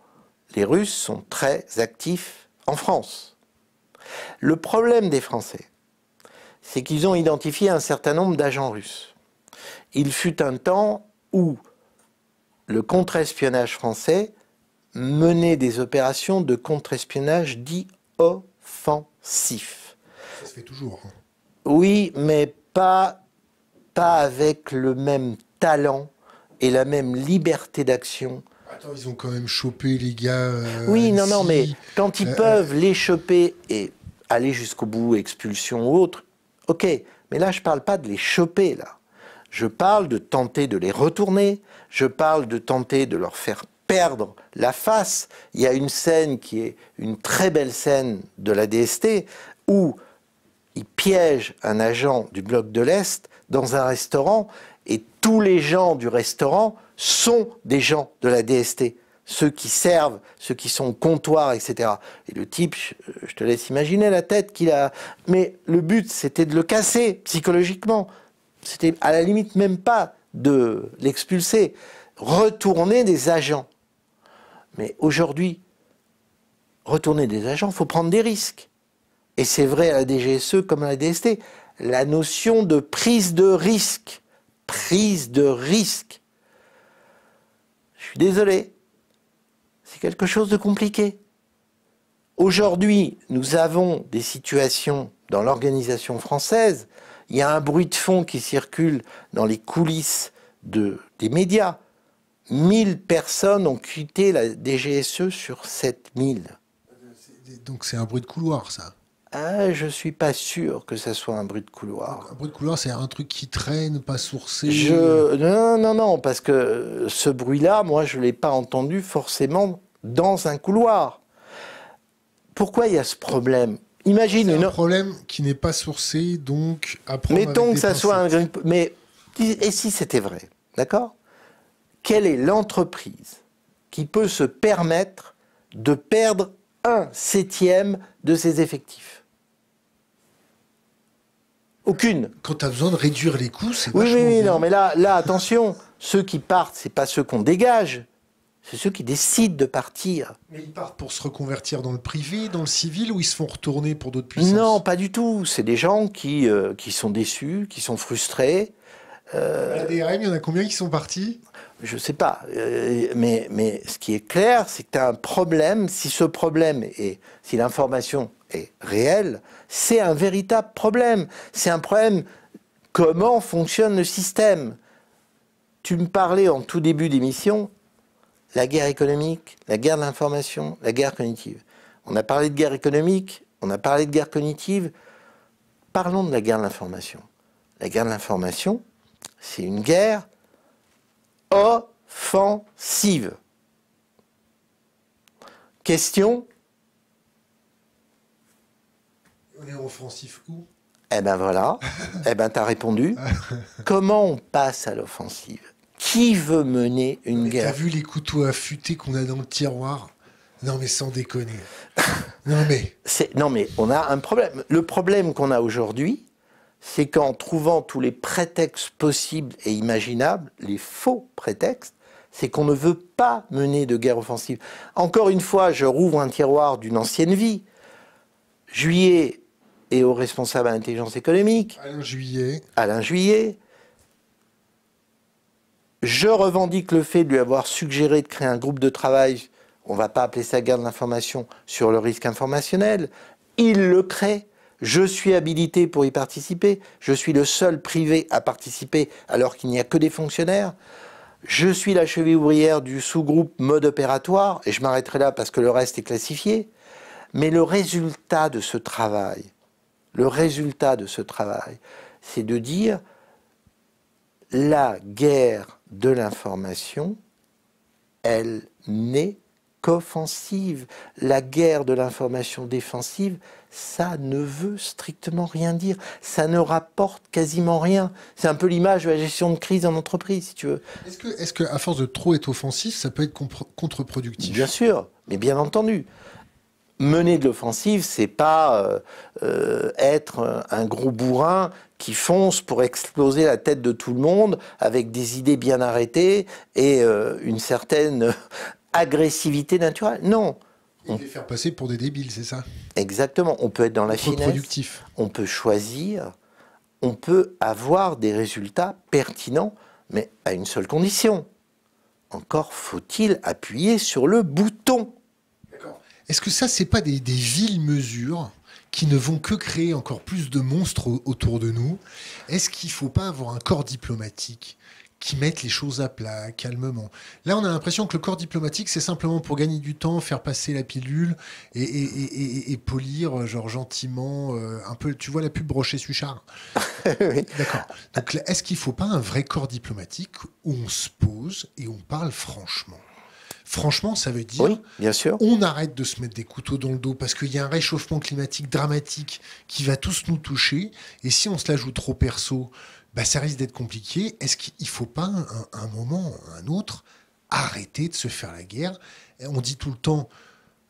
les Russes sont très actifs en France. Le problème des Français, c'est qu'ils ont identifié un certain nombre d'agents russes. Il fut un temps où le contre-espionnage français menait des opérations de contre-espionnage dit offensif. Ça se fait toujours. Hein. Oui, mais pas, pas avec le même talent et la même liberté d'action ils ont quand même chopé les gars. Euh, oui, non, non, mais quand ils euh, peuvent les choper et aller jusqu'au bout, expulsion ou autre, ok. Mais là, je parle pas de les choper, là. Je parle de tenter de les retourner. Je parle de tenter de leur faire perdre la face. Il y a une scène qui est une très belle scène de la DST où ils piègent un agent du bloc de l'Est dans un restaurant et tous les gens du restaurant sont des gens de la DST, ceux qui servent, ceux qui sont au comptoir, etc. Et le type, je te laisse imaginer la tête qu'il a. Mais le but, c'était de le casser psychologiquement. C'était à la limite même pas de l'expulser. Retourner des agents. Mais aujourd'hui, retourner des agents, il faut prendre des risques. Et c'est vrai à la DGSE comme à la DST. La notion de prise de risque. Prise de risque suis désolé. C'est quelque chose de compliqué. Aujourd'hui, nous avons des situations dans l'organisation française. Il y a un bruit de fond qui circule dans les coulisses des médias. 1000 personnes ont quitté la DGSE sur 7000. Donc c'est un bruit de couloir, ça ah, je suis pas sûr que ce soit un bruit de couloir. Un bruit de couloir, c'est un truc qui traîne, pas sourcé. Non, non, non, parce que ce bruit-là, moi, je l'ai pas entendu forcément dans un couloir. Pourquoi il y a ce problème Imagine un problème qui n'est pas sourcé, donc à Mettons que ça soit un mais et si c'était vrai, d'accord Quelle est l'entreprise qui peut se permettre de perdre un septième de ses effectifs aucune. Quand tu as besoin de réduire les coûts, c'est Oui, oui, non, mais là, là attention, ceux qui partent, ce n'est pas ceux qu'on dégage, c'est ceux qui décident de partir. Mais ils partent pour se reconvertir dans le privé, dans le civil, ou ils se font retourner pour d'autres puissances Non, pas du tout. C'est des gens qui, euh, sont déçus, qui sont frustrés. Euh... il y en a combien qui sont partis Je ne sais pas. Euh, mais, mais ce qui est clair, c'est que tu as un problème. Si ce problème est, si l'information est réelle, c'est un véritable problème. C'est un problème comment fonctionne le système. Tu me parlais en tout début d'émission, la guerre économique, la guerre de l'information, la guerre cognitive. On a parlé de guerre économique, on a parlé de guerre cognitive. Parlons de la guerre de l'information. La guerre de l'information, c'est une guerre offensive. Question, offensif où Eh ben voilà, eh ben t'as répondu. Comment on passe à l'offensive Qui veut mener une guerre T'as vu les couteaux affûtés qu'on a dans le tiroir non mais sans déconner. non mais. Non mais on a un problème. Le problème qu'on a aujourd'hui, c'est qu'en trouvant tous les prétextes possibles et imaginables, les faux prétextes, c'est qu'on ne veut pas mener de guerre offensive. Encore une fois, je rouvre un tiroir d'une ancienne vie. Juillet et au responsable à l'intelligence économique. Alain Juillet. Alain Juillet. Je revendique le fait de lui avoir suggéré de créer un groupe de travail, on ne va pas appeler ça garde d'information, sur le risque informationnel. Il le crée. Je suis habilité pour y participer. Je suis le seul privé à participer alors qu'il n'y a que des fonctionnaires. Je suis la cheville ouvrière du sous-groupe mode opératoire, et je m'arrêterai là parce que le reste est classifié. Mais le résultat de ce travail, le résultat de ce travail, c'est de dire la guerre de l'information, elle n'est qu'offensive. La guerre de l'information défensive, ça ne veut strictement rien dire. Ça ne rapporte quasiment rien. C'est un peu l'image de la gestion de crise en entreprise, si tu veux. Est-ce que, force de trop être offensif, ça peut être contre-productif Bien sûr, mais bien entendu mener de l'offensive, c'est pas euh, euh, être un gros bourrin qui fonce pour exploser la tête de tout le monde avec des idées bien arrêtées et euh, une certaine agressivité naturelle. Non. On... les faire passer pour des débiles, c'est ça Exactement. On peut être dans la finesse. On peut choisir. On peut avoir des résultats pertinents, mais à une seule condition. Encore faut-il appuyer sur le bouton. Est-ce que ça, c'est pas des, des villes mesures qui ne vont que créer encore plus de monstres autour de nous Est-ce qu'il ne faut pas avoir un corps diplomatique qui mette les choses à plat, calmement. Là, on a l'impression que le corps diplomatique, c'est simplement pour gagner du temps, faire passer la pilule et, polir, euh, genre gentiment, euh, un peu. Tu vois la pub Brochet Suchard D'accord. Donc, est-ce qu'il ne faut pas un vrai corps diplomatique où on se pose et on parle franchement Franchement, ça veut dire bien sûr. on arrête de se mettre des couteaux dans le dos parce qu'il y a un réchauffement climatique dramatique qui va tous nous toucher. Et si on se la joue trop perso, bah, ça risque d'être compliqué. Est-ce qu'il faut pas, un, un moment un autre, arrêter de se faire la guerre On dit tout le temps,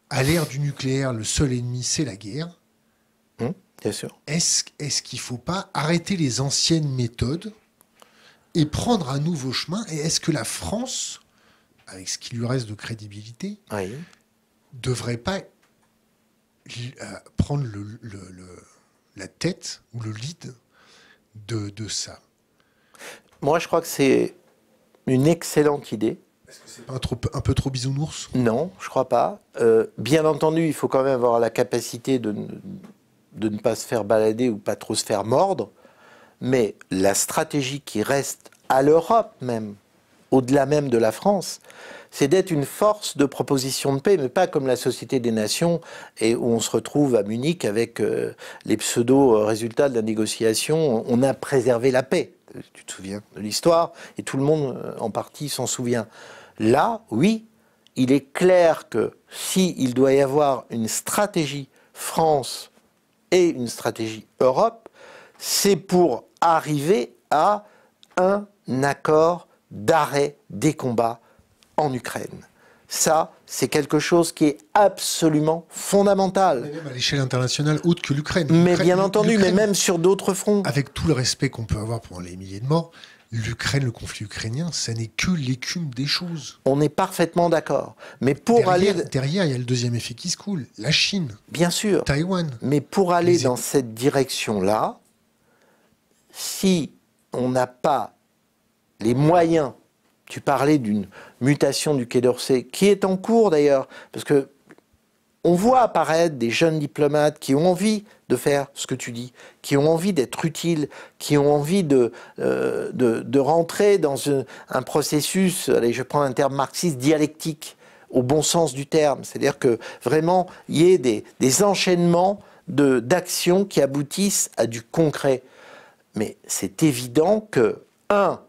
à l'ère du nucléaire, le seul ennemi, c'est la guerre. Mmh, bien sûr. Est-ce est qu'il ne faut pas arrêter les anciennes méthodes et prendre un nouveau chemin Et est-ce que la France avec ce qui lui reste de crédibilité, devrait pas euh, prendre la tête ou le lead de, ça. Moi, je crois que c'est une excellente idée. Est-ce que c'est pas un, peu trop bisounours Non, je crois pas. Euh, bien entendu, il faut quand même avoir la capacité de, ne pas se faire balader ou pas trop se faire mordre. Mais la stratégie qui reste à l'Europe même, au-delà même de la France, c'est d'être une force de proposition de paix, mais pas comme la Société des Nations, et où on se retrouve à Munich avec euh, les pseudo-résultats de la négociation. On a préservé la paix, tu te souviens de l'histoire, et tout le monde euh, en partie s'en souvient. Là, oui, il est clair que s'il doit y avoir une stratégie France et une stratégie Europe, c'est pour arriver à un accord d'arrêt des combats en Ukraine. Ça, c'est quelque chose qui est absolument fondamental. Même à l'échelle internationale, haute que l'Ukraine. Mais bien entendu, mais même sur d'autres fronts. Avec tout le respect qu'on peut avoir pour les milliers de morts, l'Ukraine, le conflit ukrainien, ça n'est que l'écume des choses. On est parfaitement d'accord. Mais pour aller. Derrière, il y a le deuxième effet qui se coule la Chine. Bien sûr. Taïwan. Mais pour aller dans cette direction-là, si on n'a pas les moyens. Tu parlais d'une mutation du Quai d'Orsay, qui est en cours d'ailleurs, parce que on voit apparaître des jeunes diplomates qui ont envie de faire ce que tu dis, qui ont envie d'être utiles, qui ont envie de, euh, de, rentrer dans un, processus, allez, je prends un terme marxiste, dialectique, au bon sens du terme. C'est-à-dire que vraiment, il y ait des, enchaînements d'actions qui aboutissent à du concret. Mais c'est évident que, un,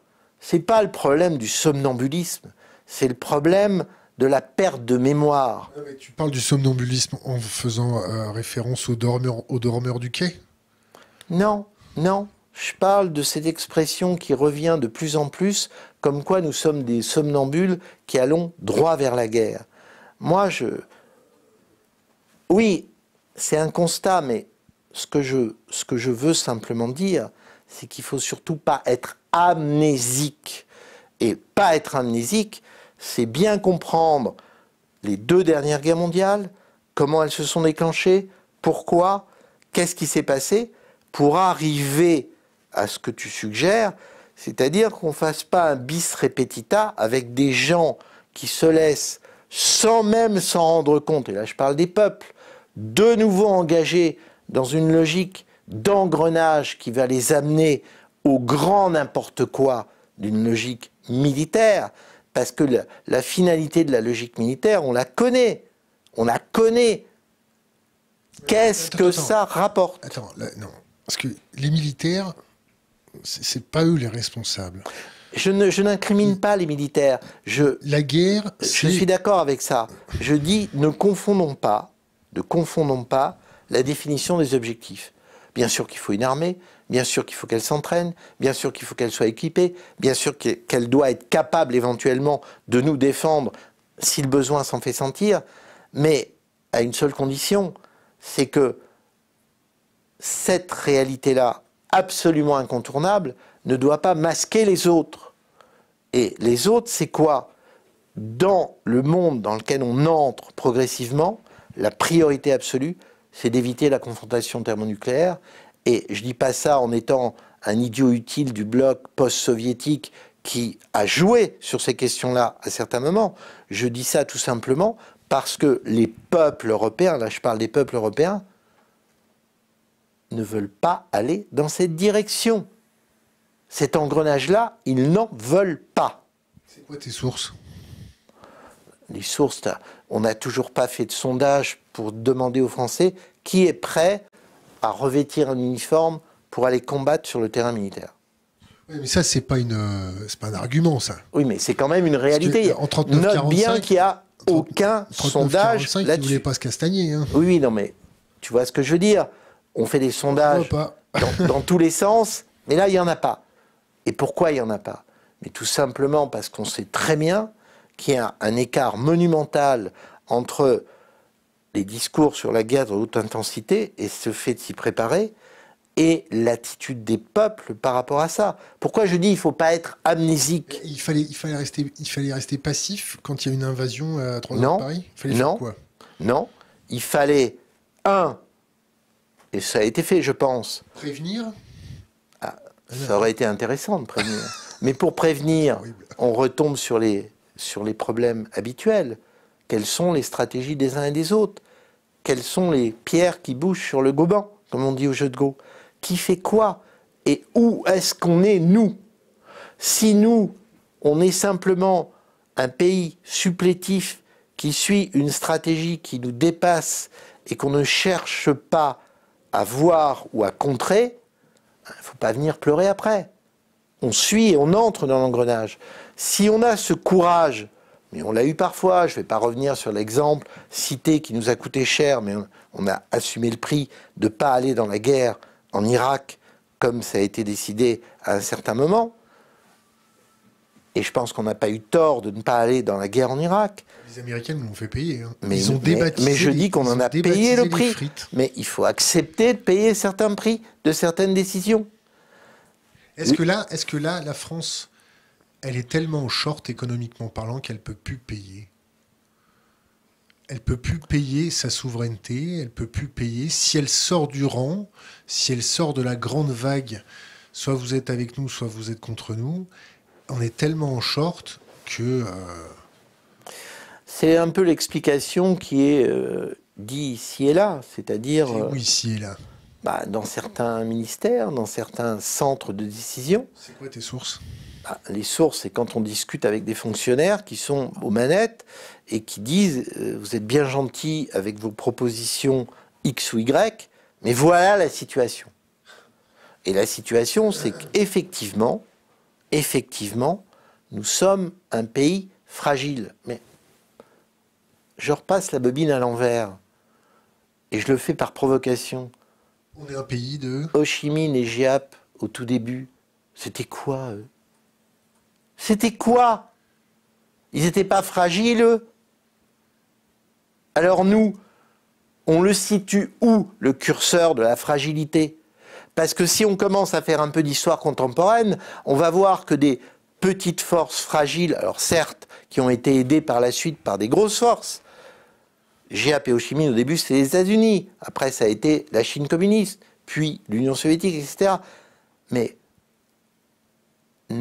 c'est pas le problème du somnambulisme, c'est le problème de la perte de mémoire. Ah, tu parles du somnambulisme en faisant euh, référence au dormeur, au dormeur du quai Non, non. Je parle de cette expression qui revient de plus en plus, comme quoi nous sommes des somnambules qui allons droit vers la guerre. Moi, je. Oui, c'est un constat, mais ce que je veux simplement dire, c'est qu'il faut surtout pas être amnésique. Et pas être amnésique, c'est bien comprendre les deux dernières guerres mondiales, comment elles se sont déclenchées, pourquoi, qu'est-ce qui s'est passé, pour arriver à ce que tu suggères, c'est-à-dire qu'on ne fasse pas un bis repetita avec des gens qui se laissent, sans même s'en rendre compte, et là je parle des peuples, de nouveau engagés dans une logique d'engrenage qui va les amener au grand n'importe quoi d'une logique militaire, parce que la, finalité de la logique militaire, on la connaît. On la connaît. Qu'est-ce que ça rapporte Attends, non. Parce que les militaires, c'est pas eux les responsables. Je n'incrimine pas les militaires. Je, la guerre. Je suis d'accord avec ça. Je dis ne confondons pas, ne confondons pas la définition des objectifs. Bien sûr qu'il faut une armée, bien sûr qu'il faut qu'elle s'entraîne, bien sûr qu'il faut qu'elle soit équipée, bien sûr qu'elle doit être capable éventuellement de nous défendre si le besoin s'en fait sentir, mais à une seule condition, c'est que cette réalité-là, absolument incontournable, ne doit pas masquer les autres. Et les autres, c'est quoi Dans le monde dans lequel on entre progressivement, la priorité absolue, c'est d'éviter la confrontation thermonucléaire. Et je ne dis pas ça en étant un idiot utile du bloc post-soviétique qui a joué sur ces questions-là à certains moments. Je dis ça tout simplement parce que les peuples européens, là je parle des peuples européens, ne veulent pas aller dans cette direction. Cet engrenage-là, ils n'en veulent pas. C'est quoi tes sources Les sources, on n'a toujours pas fait de sondage pour demander aux Français qui est prêt à revêtir un uniforme pour aller combattre sur le terrain militaire. Oui, mais ça, c'est pas euh, pas un argument, ça. Oui, mais c'est quand même une réalité. 39, euh, Note bien qu'il n'y a aucun sondage là ne pas se castagner. Hein. Oui, oui, non, mais tu vois ce que je veux dire. On fait des sondages dans, dans tous les sens, mais là, il n'y en a pas. Et pourquoi il n'y en a pas Mais tout simplement parce qu'on sait très bien qu'il y a un écart monumental entre les discours sur la guerre de haute intensité et ce fait de s'y préparer et l'attitude des peuples par rapport à ça. Pourquoi je dis il faut pas être amnésique Il fallait, il fallait, rester, il fallait rester passif quand il y a une invasion à trois non, Paris il fallait Non, non. Il fallait, un, et ça a été fait je pense... Prévenir ah, Ça aurait été intéressant de prévenir. Mais pour prévenir, on retombe sur les sur les problèmes habituels. Quelles sont les stratégies des uns et des autres Quelles sont les pierres qui bougent sur le goban, comme on dit au jeu de go Qui fait quoi Et où est-ce qu'on est, nous Si nous, on est simplement un pays supplétif qui suit une stratégie qui nous dépasse et qu'on ne cherche pas à voir ou à contrer, il ne faut pas venir pleurer après. On suit et on entre dans l'engrenage. Si on a ce courage, mais on l'a eu parfois, je ne vais pas revenir sur l'exemple cité qui nous a coûté cher, mais on, a assumé le prix de ne pas aller dans la guerre en Irak, comme ça a été décidé à un certain moment. Et je pense qu'on n'a pas eu tort de ne pas aller dans la guerre en Irak. Les Américains nous l'ont fait payer. Hein. Mais, ils ont Mais, je dis qu'on en a payé le prix. Mais il faut accepter de payer certains prix de certaines décisions. Est-ce que là, est-ce que là, la France elle est tellement en short économiquement parlant qu'elle peut plus payer. Elle peut plus payer sa souveraineté, elle peut plus payer si elle sort du rang, si elle sort de la grande vague. Soit vous êtes avec nous, soit vous êtes contre nous. On est tellement en short que. Euh, C'est un peu l'explication qui est dite euh, dit ici et là, c'est-à-dire. Euh, oui, ici et là. Bah, dans certains ministères, dans certains centres de décision. C'est quoi tes sources ah, les sources, c'est quand on discute avec des fonctionnaires qui sont aux manettes et qui disent euh, Vous êtes bien gentil avec vos propositions X ou Y, mais voilà la situation. Et la situation, c'est euh. qu'effectivement, effectivement, nous sommes un pays fragile. Mais je repasse la bobine à l'envers. Et je le fais par provocation. On est un pays de... Ho Chi Minh et Giap, au tout début, c'était quoi eux c'était quoi Ils n'étaient pas fragiles Alors nous, on le situe où le curseur de la fragilité Parce que si on commence à faire un peu d'histoire contemporaine, on va voir que des petites forces fragiles, alors certes, qui ont été aidées par la suite par des grosses forces, GAP au Chimie, au début, c'était les États-Unis. Après, ça a été la Chine communiste, puis l'Union soviétique, etc. Mais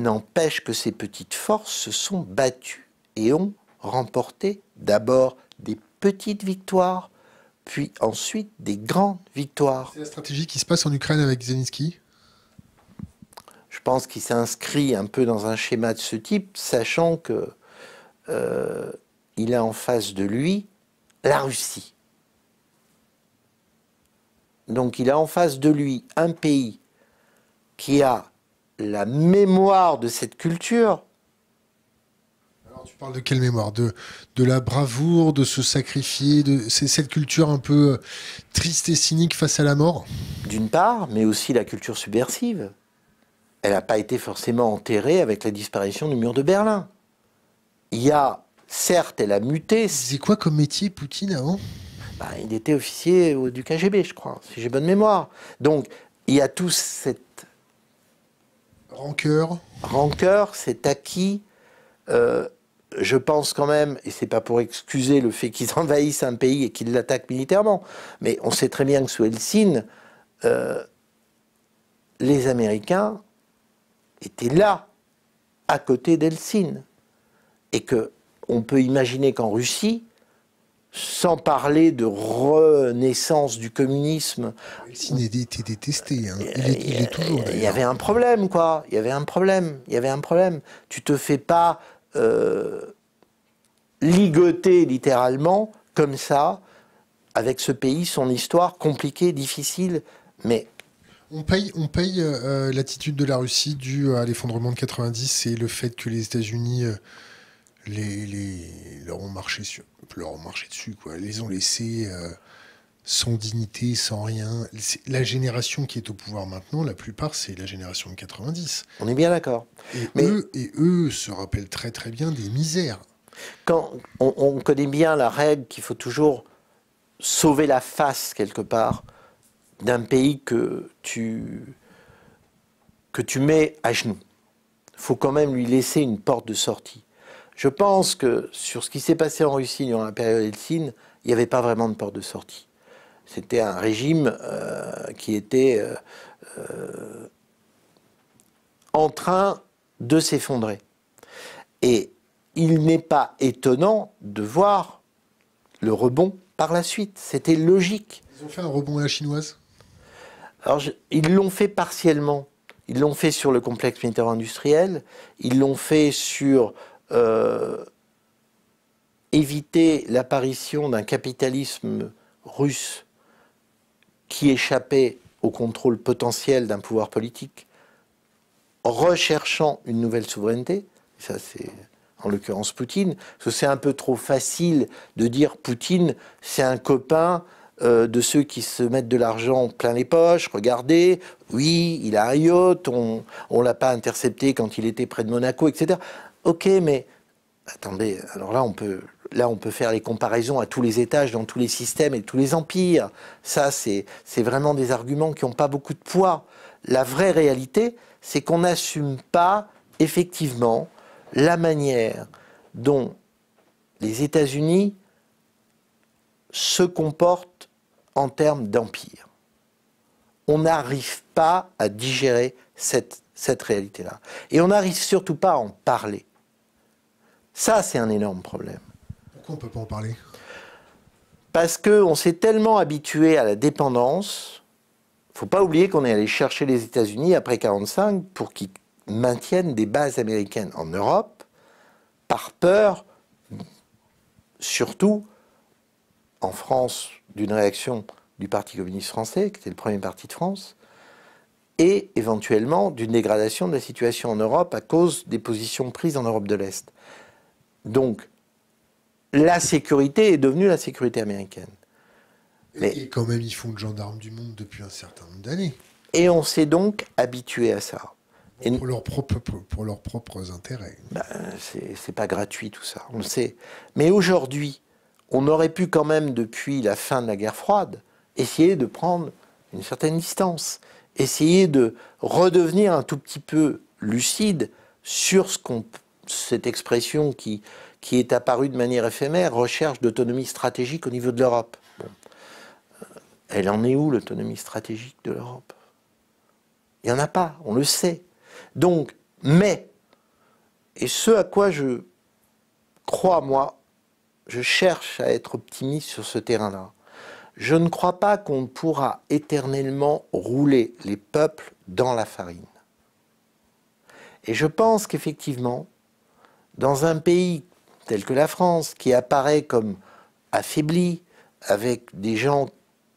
N'empêche que ces petites forces se sont battues et ont remporté d'abord des petites victoires, puis ensuite des grandes victoires. C'est la stratégie qui se passe en Ukraine avec Zelensky Je pense qu'il s'inscrit un peu dans un schéma de ce type, sachant que euh, il a en face de lui la Russie. Donc il a en face de lui un pays qui a la mémoire de cette culture. Alors tu parles de quelle mémoire de, de la bravoure, de se sacrifier, de c'est cette culture un peu euh, triste et cynique face à la mort D'une part, mais aussi la culture subversive. Elle n'a pas été forcément enterrée avec la disparition du mur de Berlin. Il y a, certes, elle a muté. C'est quoi comme métier Poutine avant bah, Il était officier du KGB, je crois, si j'ai bonne mémoire. Donc, il y a tout cette Rancœur Rancœur, c'est acquis. Euh, je pense quand même, et c'est pas pour excuser le fait qu'ils envahissent un pays et qu'ils l'attaquent militairement, mais on sait très bien que sous Helsinki, euh, les Américains étaient là, à côté d'Helsinki, et que on peut imaginer qu'en Russie, sans parler de renaissance du communisme. Il était détesté, hein. il, est, il, est, toujours. Il y avait un problème, quoi. Il y avait un problème. Il y avait un problème. Tu te fais pas euh, ligoter littéralement comme ça avec ce pays, son histoire compliquée, difficile, mais on paye, on paye euh, euh, l'attitude de la Russie due à l'effondrement de 90 et le fait que les États-Unis les, les, leur ont marché sur, leur marché dessus quoi. les ont laissés euh, sans dignité, sans rien. La génération qui est au pouvoir maintenant, la plupart, c'est la génération de 90. On est bien d'accord. Et, eux, et se rappellent très très bien des misères. Quand on, on connaît bien la règle qu'il faut toujours sauver la face quelque part d'un pays que tu, que tu mets à genoux, faut quand même lui laisser une porte de sortie. Je pense que sur ce qui s'est passé en Russie durant la période Eltsine, il n'y avait pas vraiment de porte de sortie. C'était un régime euh, qui était euh, euh, en train de s'effondrer. Et il n'est pas étonnant de voir le rebond par la suite. C'était logique. Ils ont fait un rebond à la chinoise Alors, ils l'ont fait partiellement. Ils l'ont fait sur le complexe militaire industriel, ils l'ont fait sur euh, éviter l'apparition d'un capitalisme russe qui échappait au contrôle potentiel d'un pouvoir politique, recherchant une nouvelle souveraineté, ça c'est en l'occurrence Poutine, parce que c'est un peu trop facile de dire Poutine, c'est un copain euh, de ceux qui se mettent de l'argent plein les poches, regardez, oui, il a un yacht, on ne l'a pas intercepté quand il était près de Monaco, etc. Ok, mais attendez, alors là on peut là on peut faire les comparaisons à tous les étages, dans tous les systèmes et tous les empires. Ça, c'est vraiment des arguments qui n'ont pas beaucoup de poids. La vraie réalité, c'est qu'on n'assume pas effectivement la manière dont les États-Unis se comportent en termes d'empire. On n'arrive pas à digérer cette réalité-là. Et on n'arrive surtout pas à en parler. Ça, c'est un énorme problème. Pourquoi on ne peut pas en parler Parce qu'on s'est tellement habitué à la dépendance. Il ne faut pas oublier qu'on est allé chercher les États-Unis après 1945 pour qu'ils maintiennent des bases américaines en Europe par peur, surtout en France, d'une réaction du Parti communiste français, qui était le premier parti de France, et éventuellement d'une dégradation de la situation en Europe à cause des positions prises en Europe de l'Est. Donc, la sécurité est devenue la sécurité américaine. Et quand même, ils font le gendarme du monde depuis un certain nombre d'années. Et on s'est donc habitué à ça. pour, leurs propres, pour leurs propres intérêts. Bah, ce c'est pas gratuit tout ça, on le sait. Mais aujourd'hui, on aurait pu quand même, depuis la fin de la guerre froide, essayer de prendre une certaine distance, essayer de redevenir un tout petit peu lucide sur ce qu'on peut cette expression qui, qui est apparue de manière éphémère, recherche d'autonomie stratégique au niveau de l'Europe. Euh, elle en est où l'autonomie stratégique de l'Europe Il n'y en a pas, on le sait. Donc, mais, et ce à quoi je crois, moi, je cherche à être optimiste sur ce terrain-là. Je ne crois pas qu'on pourra éternellement rouler les peuples dans la farine. Et je pense qu'effectivement, dans un pays tel que la France, qui apparaît comme affaibli, avec des gens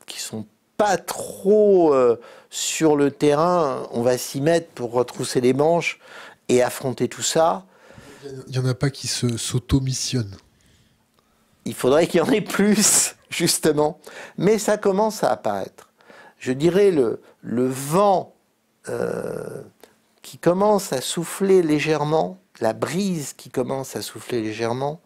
qui sont pas trop euh, sur le terrain, on va s'y mettre pour retrousser les manches et affronter tout ça. Il n'y en a pas qui s'auto-missionnent. Il faudrait qu'il y en ait plus, justement. Mais ça commence à apparaître. Je dirais le, vent euh, qui commence à souffler légèrement la brise qui commence à souffler légèrement,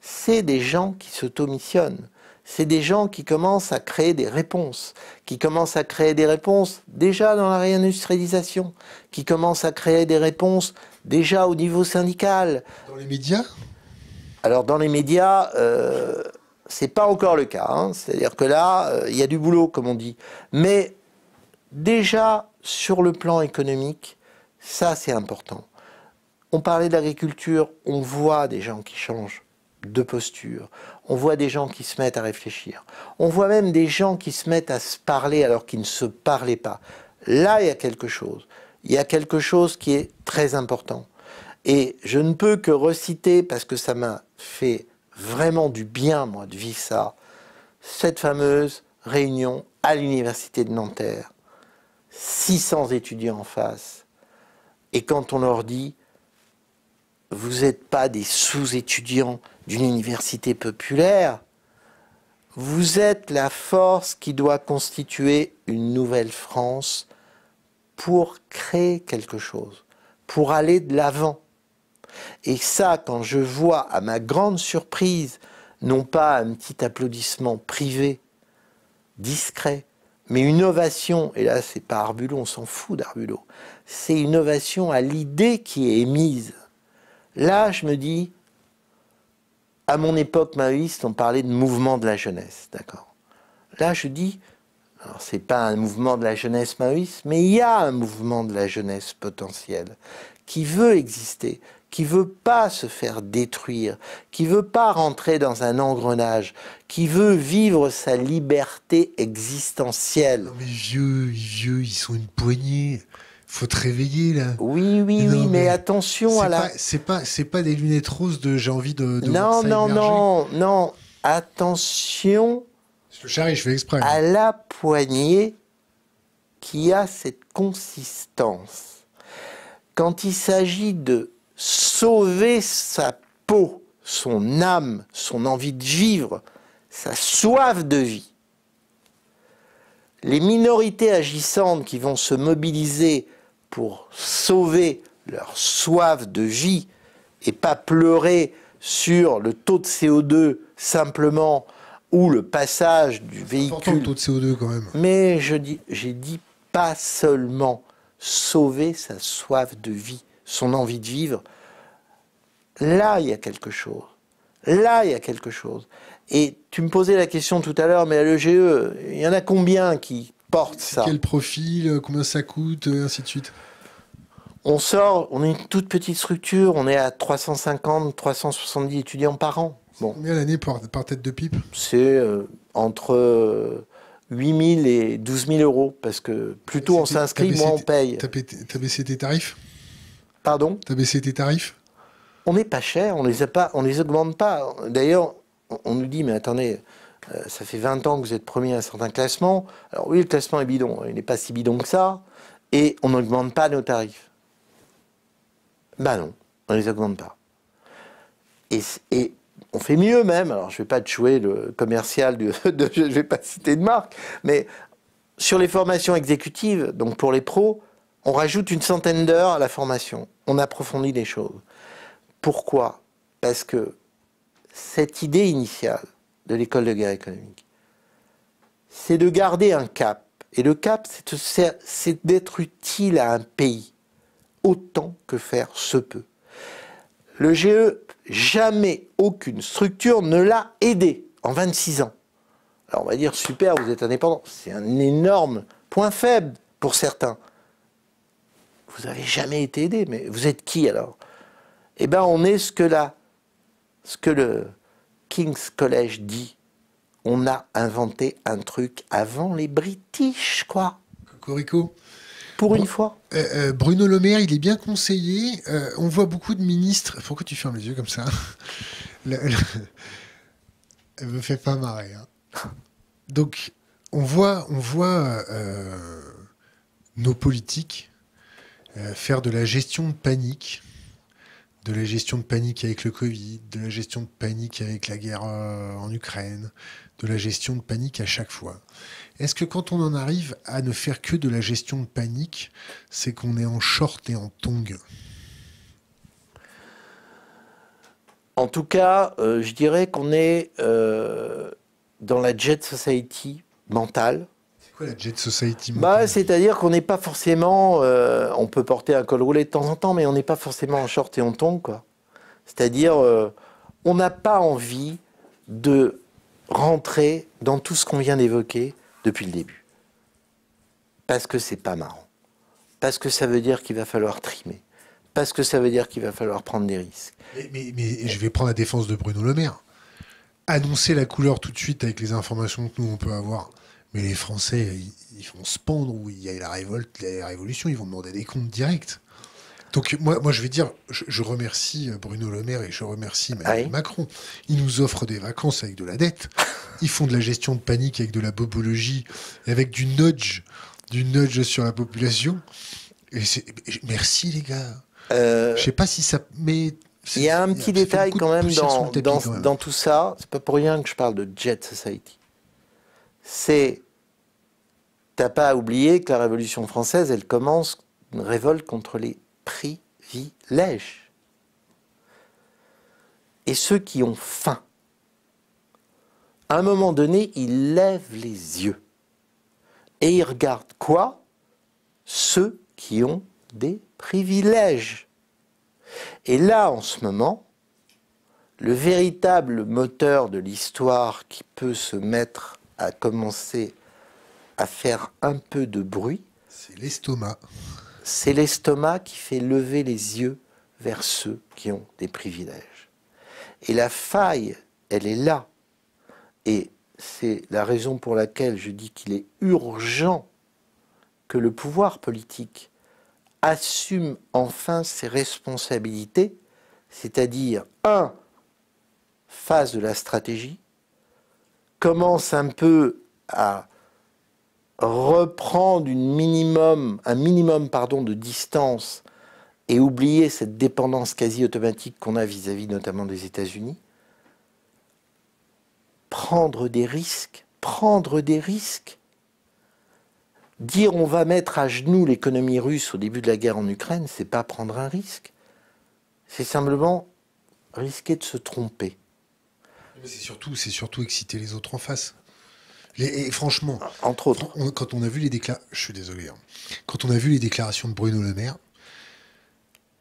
c'est des gens qui s'automissionnent. C'est des gens qui commencent à créer des réponses, qui commencent à créer des réponses déjà dans la réindustrialisation, qui commencent à créer des réponses déjà au niveau syndical. Dans les médias Alors dans les médias, euh, c'est pas encore le cas. Hein. C'est-à-dire que là, euh, il y a du boulot, comme on dit. Mais déjà sur le plan économique, ça c'est important. On parlait d'agriculture. on voit des gens qui changent de posture, on voit des gens qui se mettent à réfléchir, on voit même des gens qui se mettent à se parler alors qu'ils ne se parlaient pas. Là, il y a quelque chose. Il y a quelque chose qui est très important. Et je ne peux que reciter, parce que ça m'a fait vraiment du bien, moi, de vivre ça, cette fameuse réunion à l'université de Nanterre. 600 étudiants en face. Et quand on leur dit, vous n'êtes pas des sous-étudiants d'une université populaire, vous êtes la force qui doit constituer une nouvelle France pour créer quelque chose, pour aller de l'avant. Et ça, quand je vois, à ma grande surprise, non pas un petit applaudissement privé, discret, mais une ovation, et là c'est pas Arbulot, on s'en fout d'Arbulot, c'est une ovation à l'idée qui est émise. Là, je me dis, à mon époque maoïste, on parlait de mouvement de la jeunesse, d'accord Là, je dis, alors c'est pas un mouvement de la jeunesse maoïste, mais il y a un mouvement de la jeunesse potentielle qui veut exister, qui veut pas se faire détruire, qui veut pas rentrer dans un engrenage, qui veut vivre sa liberté existentielle. mais vieux, vieux, ils sont une poignée faut te réveiller là. Oui, oui, oui, mais, attention à la. C'est pas, c'est pas des lunettes roses de j'ai envie de. non, non, non, non. Attention. Je le je fais exprès. À la poignée qui a cette consistance. Quand il s'agit de sauver sa peau, son âme, son envie de vivre, sa soif de vie, les minorités agissantes qui vont se mobiliser pour sauver leur soif de vie et pas pleurer sur le taux de CO2 simplement ou le passage du véhicule. Le taux de CO2 quand même. Mais je dis, j'ai dit pas seulement sauver sa soif de vie, son envie de vivre. Là, il y a quelque chose. Là, il y a quelque chose. Et tu me posais la question tout à l'heure, mais à l'EGE, il y en a combien qui portent ça Quel profil, combien ça coûte, Et ainsi de suite on sort, on est une toute petite structure, on est à 350, 370 étudiants par an. Bon. Combien l'année par, tête de pipe C'est euh, entre 8 euh, 000 et 12 000 euros, parce que plus tôt on s'inscrit, moins on paye. T'as baissé tes tarifs Pardon T'as baissé tes tarifs On n'est pas cher, on les a pas, on les augmente pas. D'ailleurs, on nous dit, mais attendez, euh, ça fait 20 ans que vous êtes premier à un certain classement. Alors oui, le classement est bidon, il n'est pas si bidon que ça, et on n'augmente pas nos tarifs. Ben non, on ne les augmente pas. Et, on fait mieux même, alors je ne vais pas te jouer le commercial, je ne vais pas citer de marque, mais sur les formations exécutives, donc pour les pros, on rajoute une centaine d'heures à la formation. On approfondit les choses. Pourquoi Parce que cette idée initiale de l'école de guerre économique, c'est de garder un cap. Et le cap, c'est d'être utile à un pays autant que faire se peut. Le GE, jamais aucune structure ne l'a aidé en 26 ans. Alors on va dire super, vous êtes indépendant. C'est un énorme point faible pour certains. Vous n'avez jamais été aidé, mais vous êtes qui alors Eh bien on est ce que, ce que le King's College dit. On a inventé un truc avant les British, quoi. Corico pour une fois. Euh, euh, Bruno Le Maire, il est bien conseillé. Euh, on voit beaucoup de ministres. Pourquoi tu fermes les yeux comme ça Ne me fait pas marrer. Hein. Donc, on voit, on voit nos politiques faire de la gestion de panique de la gestion de panique avec le Covid, de la gestion de panique avec la guerre euh, en Ukraine, de la gestion de panique à chaque fois. Est-ce que quand on en arrive à ne faire que de la gestion de panique, c'est qu'on est en short et en tongue En tout cas, euh, je dirais qu'on est euh, dans la jet society mentale, bah, c'est-à-dire qu'on n'est pas forcément. Euh, on peut porter un col roulé de temps en temps, mais on n'est pas forcément en short et en tombe. quoi. C'est-à-dire, euh, on n'a pas envie de rentrer dans tout ce qu'on vient d'évoquer depuis le début. Parce que c'est pas marrant. Parce que ça veut dire qu'il va falloir trimer. Parce que ça veut dire qu'il va falloir prendre des risques. Mais, mais je vais prendre la défense de Bruno Le Maire annoncer la couleur tout de suite avec les informations que nous on peut avoir, les Français, ils, font vont se pendre où il y a la révolte, la révolution, ils vont demander des comptes directs. Donc moi, moi je vais dire, je, remercie Bruno Le Maire et je remercie ah Macron. Ils nous offrent des vacances avec de la dette. Ils font de la gestion de panique avec de la bobologie, avec du nudge, du nudge sur la population. Et merci les gars. Euh, je sais pas si ça... Mais il y a un petit détail quand même, dans, quand même, dans, tout ça. C'est pas pour rien que je parle de Jet Society. C'est t'as pas à oublier que la Révolution française, elle commence une révolte contre les privilèges. Et ceux qui ont faim, à un moment donné, ils lèvent les yeux. Et ils regardent quoi Ceux qui ont des privilèges. Et là, en ce moment, le véritable moteur de l'histoire qui peut se mettre à commencer à faire un peu de bruit. C'est l'estomac. C'est l'estomac qui fait lever les yeux vers ceux qui ont des privilèges. Et la faille, elle est là. Et c'est la raison pour laquelle je dis qu'il est urgent que le pouvoir politique assume enfin ses responsabilités, c'est-à-dire, un, phase de la stratégie, commence un peu à reprendre un minimum pardon, de distance et oublier cette dépendance quasi automatique qu'on a vis-à-vis notamment des États-Unis, prendre des risques, prendre des risques, dire on va mettre à genoux l'économie russe au début de la guerre en Ukraine, c'est pas prendre un risque, c'est simplement risquer de se tromper. C'est surtout, c'est surtout exciter les autres en face et franchement, entre autres, quand on a vu les déclarations, je suis désolé, hein. quand on a vu les déclarations de Bruno Le Maire,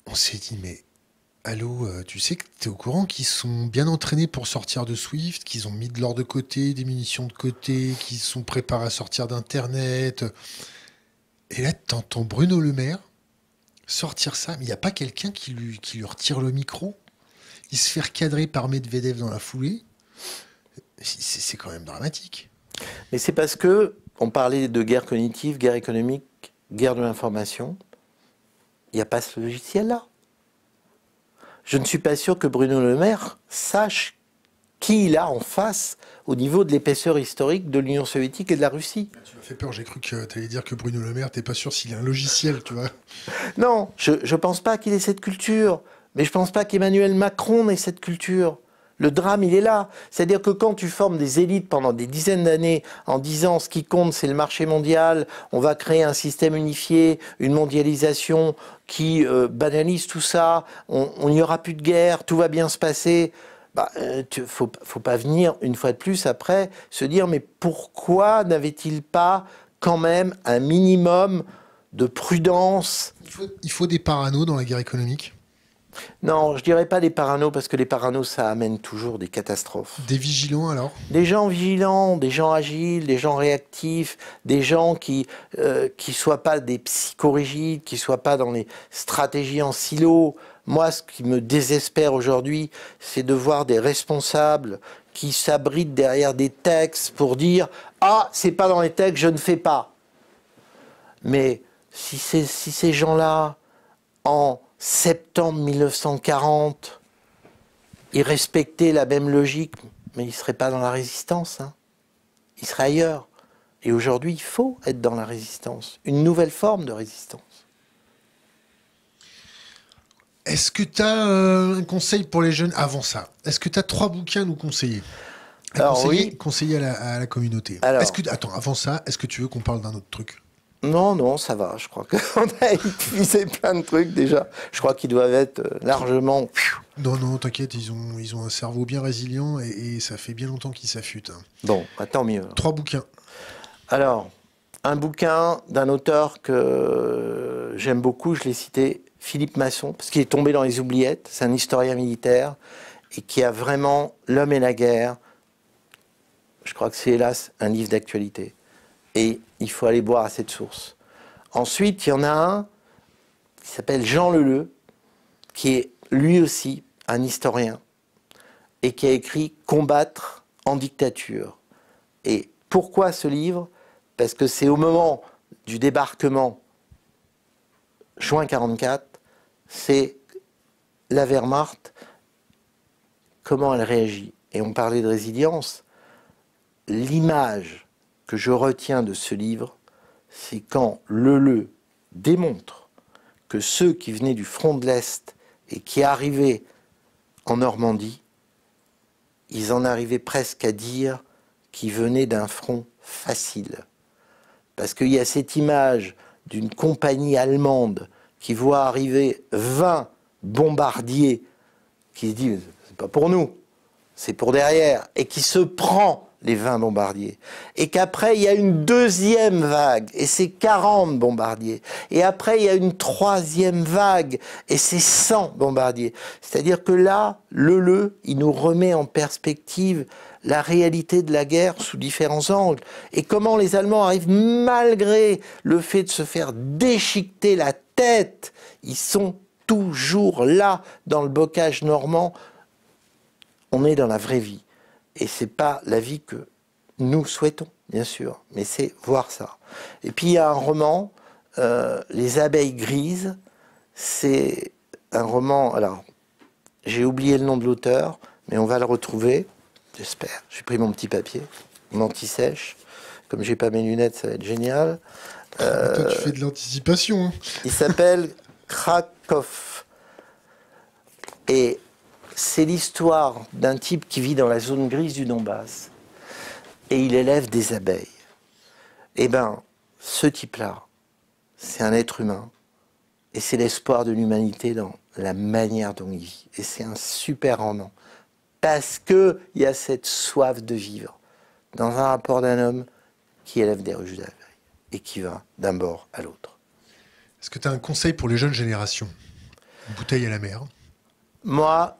on s'est dit mais Allô, euh, tu sais que tu es au courant qu'ils sont bien entraînés pour sortir de Swift, qu'ils ont mis de l'or de côté, des munitions de côté, qu'ils sont préparés à sortir d'Internet. Et là, t'entends Bruno Le Maire sortir ça, mais il n'y a pas quelqu'un qui lui, qui lui retire le micro. Il se fait cadrer par Medvedev dans la foulée. C'est quand même dramatique. Mais c'est parce que on parlait de guerre cognitive, guerre économique, guerre de l'information. Il n'y a pas ce logiciel-là. Je ne suis pas sûr que Bruno Le Maire sache qui il a en face au niveau de l'épaisseur historique de l'Union soviétique et de la Russie. Tu m'as fait peur, j'ai cru que tu allais dire que Bruno Le Maire, t'es pas sûr s'il a un logiciel, tu vois. Non, je ne pense pas qu'il ait cette culture, mais je ne pense pas qu'Emmanuel Macron ait cette culture. Le drame, il est là. C'est-à-dire que quand tu formes des élites pendant des dizaines d'années en disant ce qui compte, c'est le marché mondial, on va créer un système unifié, une mondialisation qui euh, banalise tout ça, on n'y aura plus de guerre, tout va bien se passer. Bah, ne euh, faut, pas venir une fois de plus après se dire mais pourquoi n'avait-il pas quand même un minimum de prudence il faut, des parano dans la guerre économique non, je dirais pas des paranos parce que les paranos ça amène toujours des catastrophes. Des vigilants alors Des gens vigilants, des gens agiles, des gens réactifs, des gens qui euh, soient pas des psychorigides, qui soient pas dans les stratégies en silo. Moi, ce qui me désespère aujourd'hui, c'est de voir des responsables qui s'abritent derrière des textes pour dire ah c'est pas dans les textes, je ne fais pas. Mais si, si ces gens-là en septembre 1940, il respectaient la même logique, mais il ne seraient pas dans la résistance. Hein. serait ailleurs. Et aujourd'hui, il faut être dans la résistance, une nouvelle forme de résistance. Est-ce que tu as euh, un conseil pour les jeunes avant ça Est-ce que tu as trois bouquins à nous conseiller Alors conseiller, oui. conseiller à la, communauté. attends, avant ça, est-ce que tu veux qu'on parle d'un autre truc non, non, ça va. Je crois qu'on a épuisé plein de trucs déjà. Je crois qu'ils doivent être euh, largement. Non, non, t'inquiète, ils ont, ils ont un cerveau bien résilient et, ça fait bien longtemps qu'ils s'affûtent. Hein. Bon, attends bah, tant mieux. Trois bouquins. Alors, un bouquin d'un auteur que j'aime beaucoup, je l'ai cité, Philippe Masson, parce qu'il est tombé dans les oubliettes. C'est un historien militaire et qui a vraiment l'homme et la guerre. Je crois que c'est hélas un livre d'actualité et il faut aller boire à cette source. Ensuite, il y en a un qui s'appelle Jean Leleu, qui est lui aussi un historien et qui a écrit Combattre en dictature. Et pourquoi ce livre Parce que c'est au moment du débarquement juin 44, c'est la Wehrmacht, comment elle réagit. Et on parlait de résilience. L'image que je retiens de ce livre, c'est quand Leleu démontre que ceux qui venaient du front de l'Est et qui arrivaient en Normandie, ils en arrivaient presque à dire qu'ils venaient d'un front facile. Parce qu'il y a cette image d'une compagnie allemande qui voit arriver 20 bombardiers qui se disent c'est pas pour nous, c'est pour derrière, et qui se prend les 20 bombardiers. Et qu'après, il y a une deuxième vague, et c'est 40 bombardiers. Et après, il y a une troisième vague, et c'est 100 bombardiers. C'est-à-dire que là, le le, il nous remet en perspective la réalité de la guerre sous différents angles et comment les Allemands arrivent malgré le fait de se faire déchiqueter la tête, ils sont toujours là dans le bocage normand. On est dans la vraie vie. Et c'est pas la vie que nous souhaitons, bien sûr, mais c'est voir ça. Et puis il y a un roman, euh, Les abeilles grises, c'est un roman, alors j'ai oublié le nom de l'auteur, mais on va le retrouver, j'espère. J'ai pris mon petit papier, mon anti-sèche. Comme j'ai pas mes lunettes, ça va être génial. toi, tu euh, fais de l'anticipation. Hein. Il s'appelle Krakow. Et c'est l'histoire d'un type qui vit dans la zone grise du Donbass et il élève des abeilles. Eh bien, ce type-là, c'est un être humain et c'est l'espoir de l'humanité dans la manière dont il vit. Et c'est un super rendement parce qu'il y a cette soif de vivre dans un rapport d'un homme qui élève des ruches d'abeilles et qui va d'un bord à l'autre. Est-ce que tu as un conseil pour les jeunes générations bouteille à la mer Moi,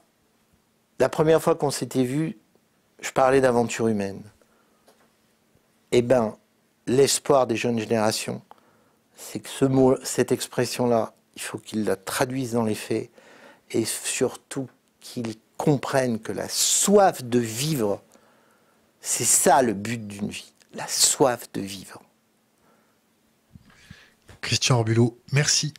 la première fois qu'on s'était vu, je parlais d'aventure humaine. Eh bien, l'espoir des jeunes générations, c'est que ce mot, cette expression-là, il faut qu'ils la traduisent dans les faits et surtout qu'ils comprennent que la soif de vivre, c'est ça le but d'une vie, la soif de vivre. Christian Arbulot, merci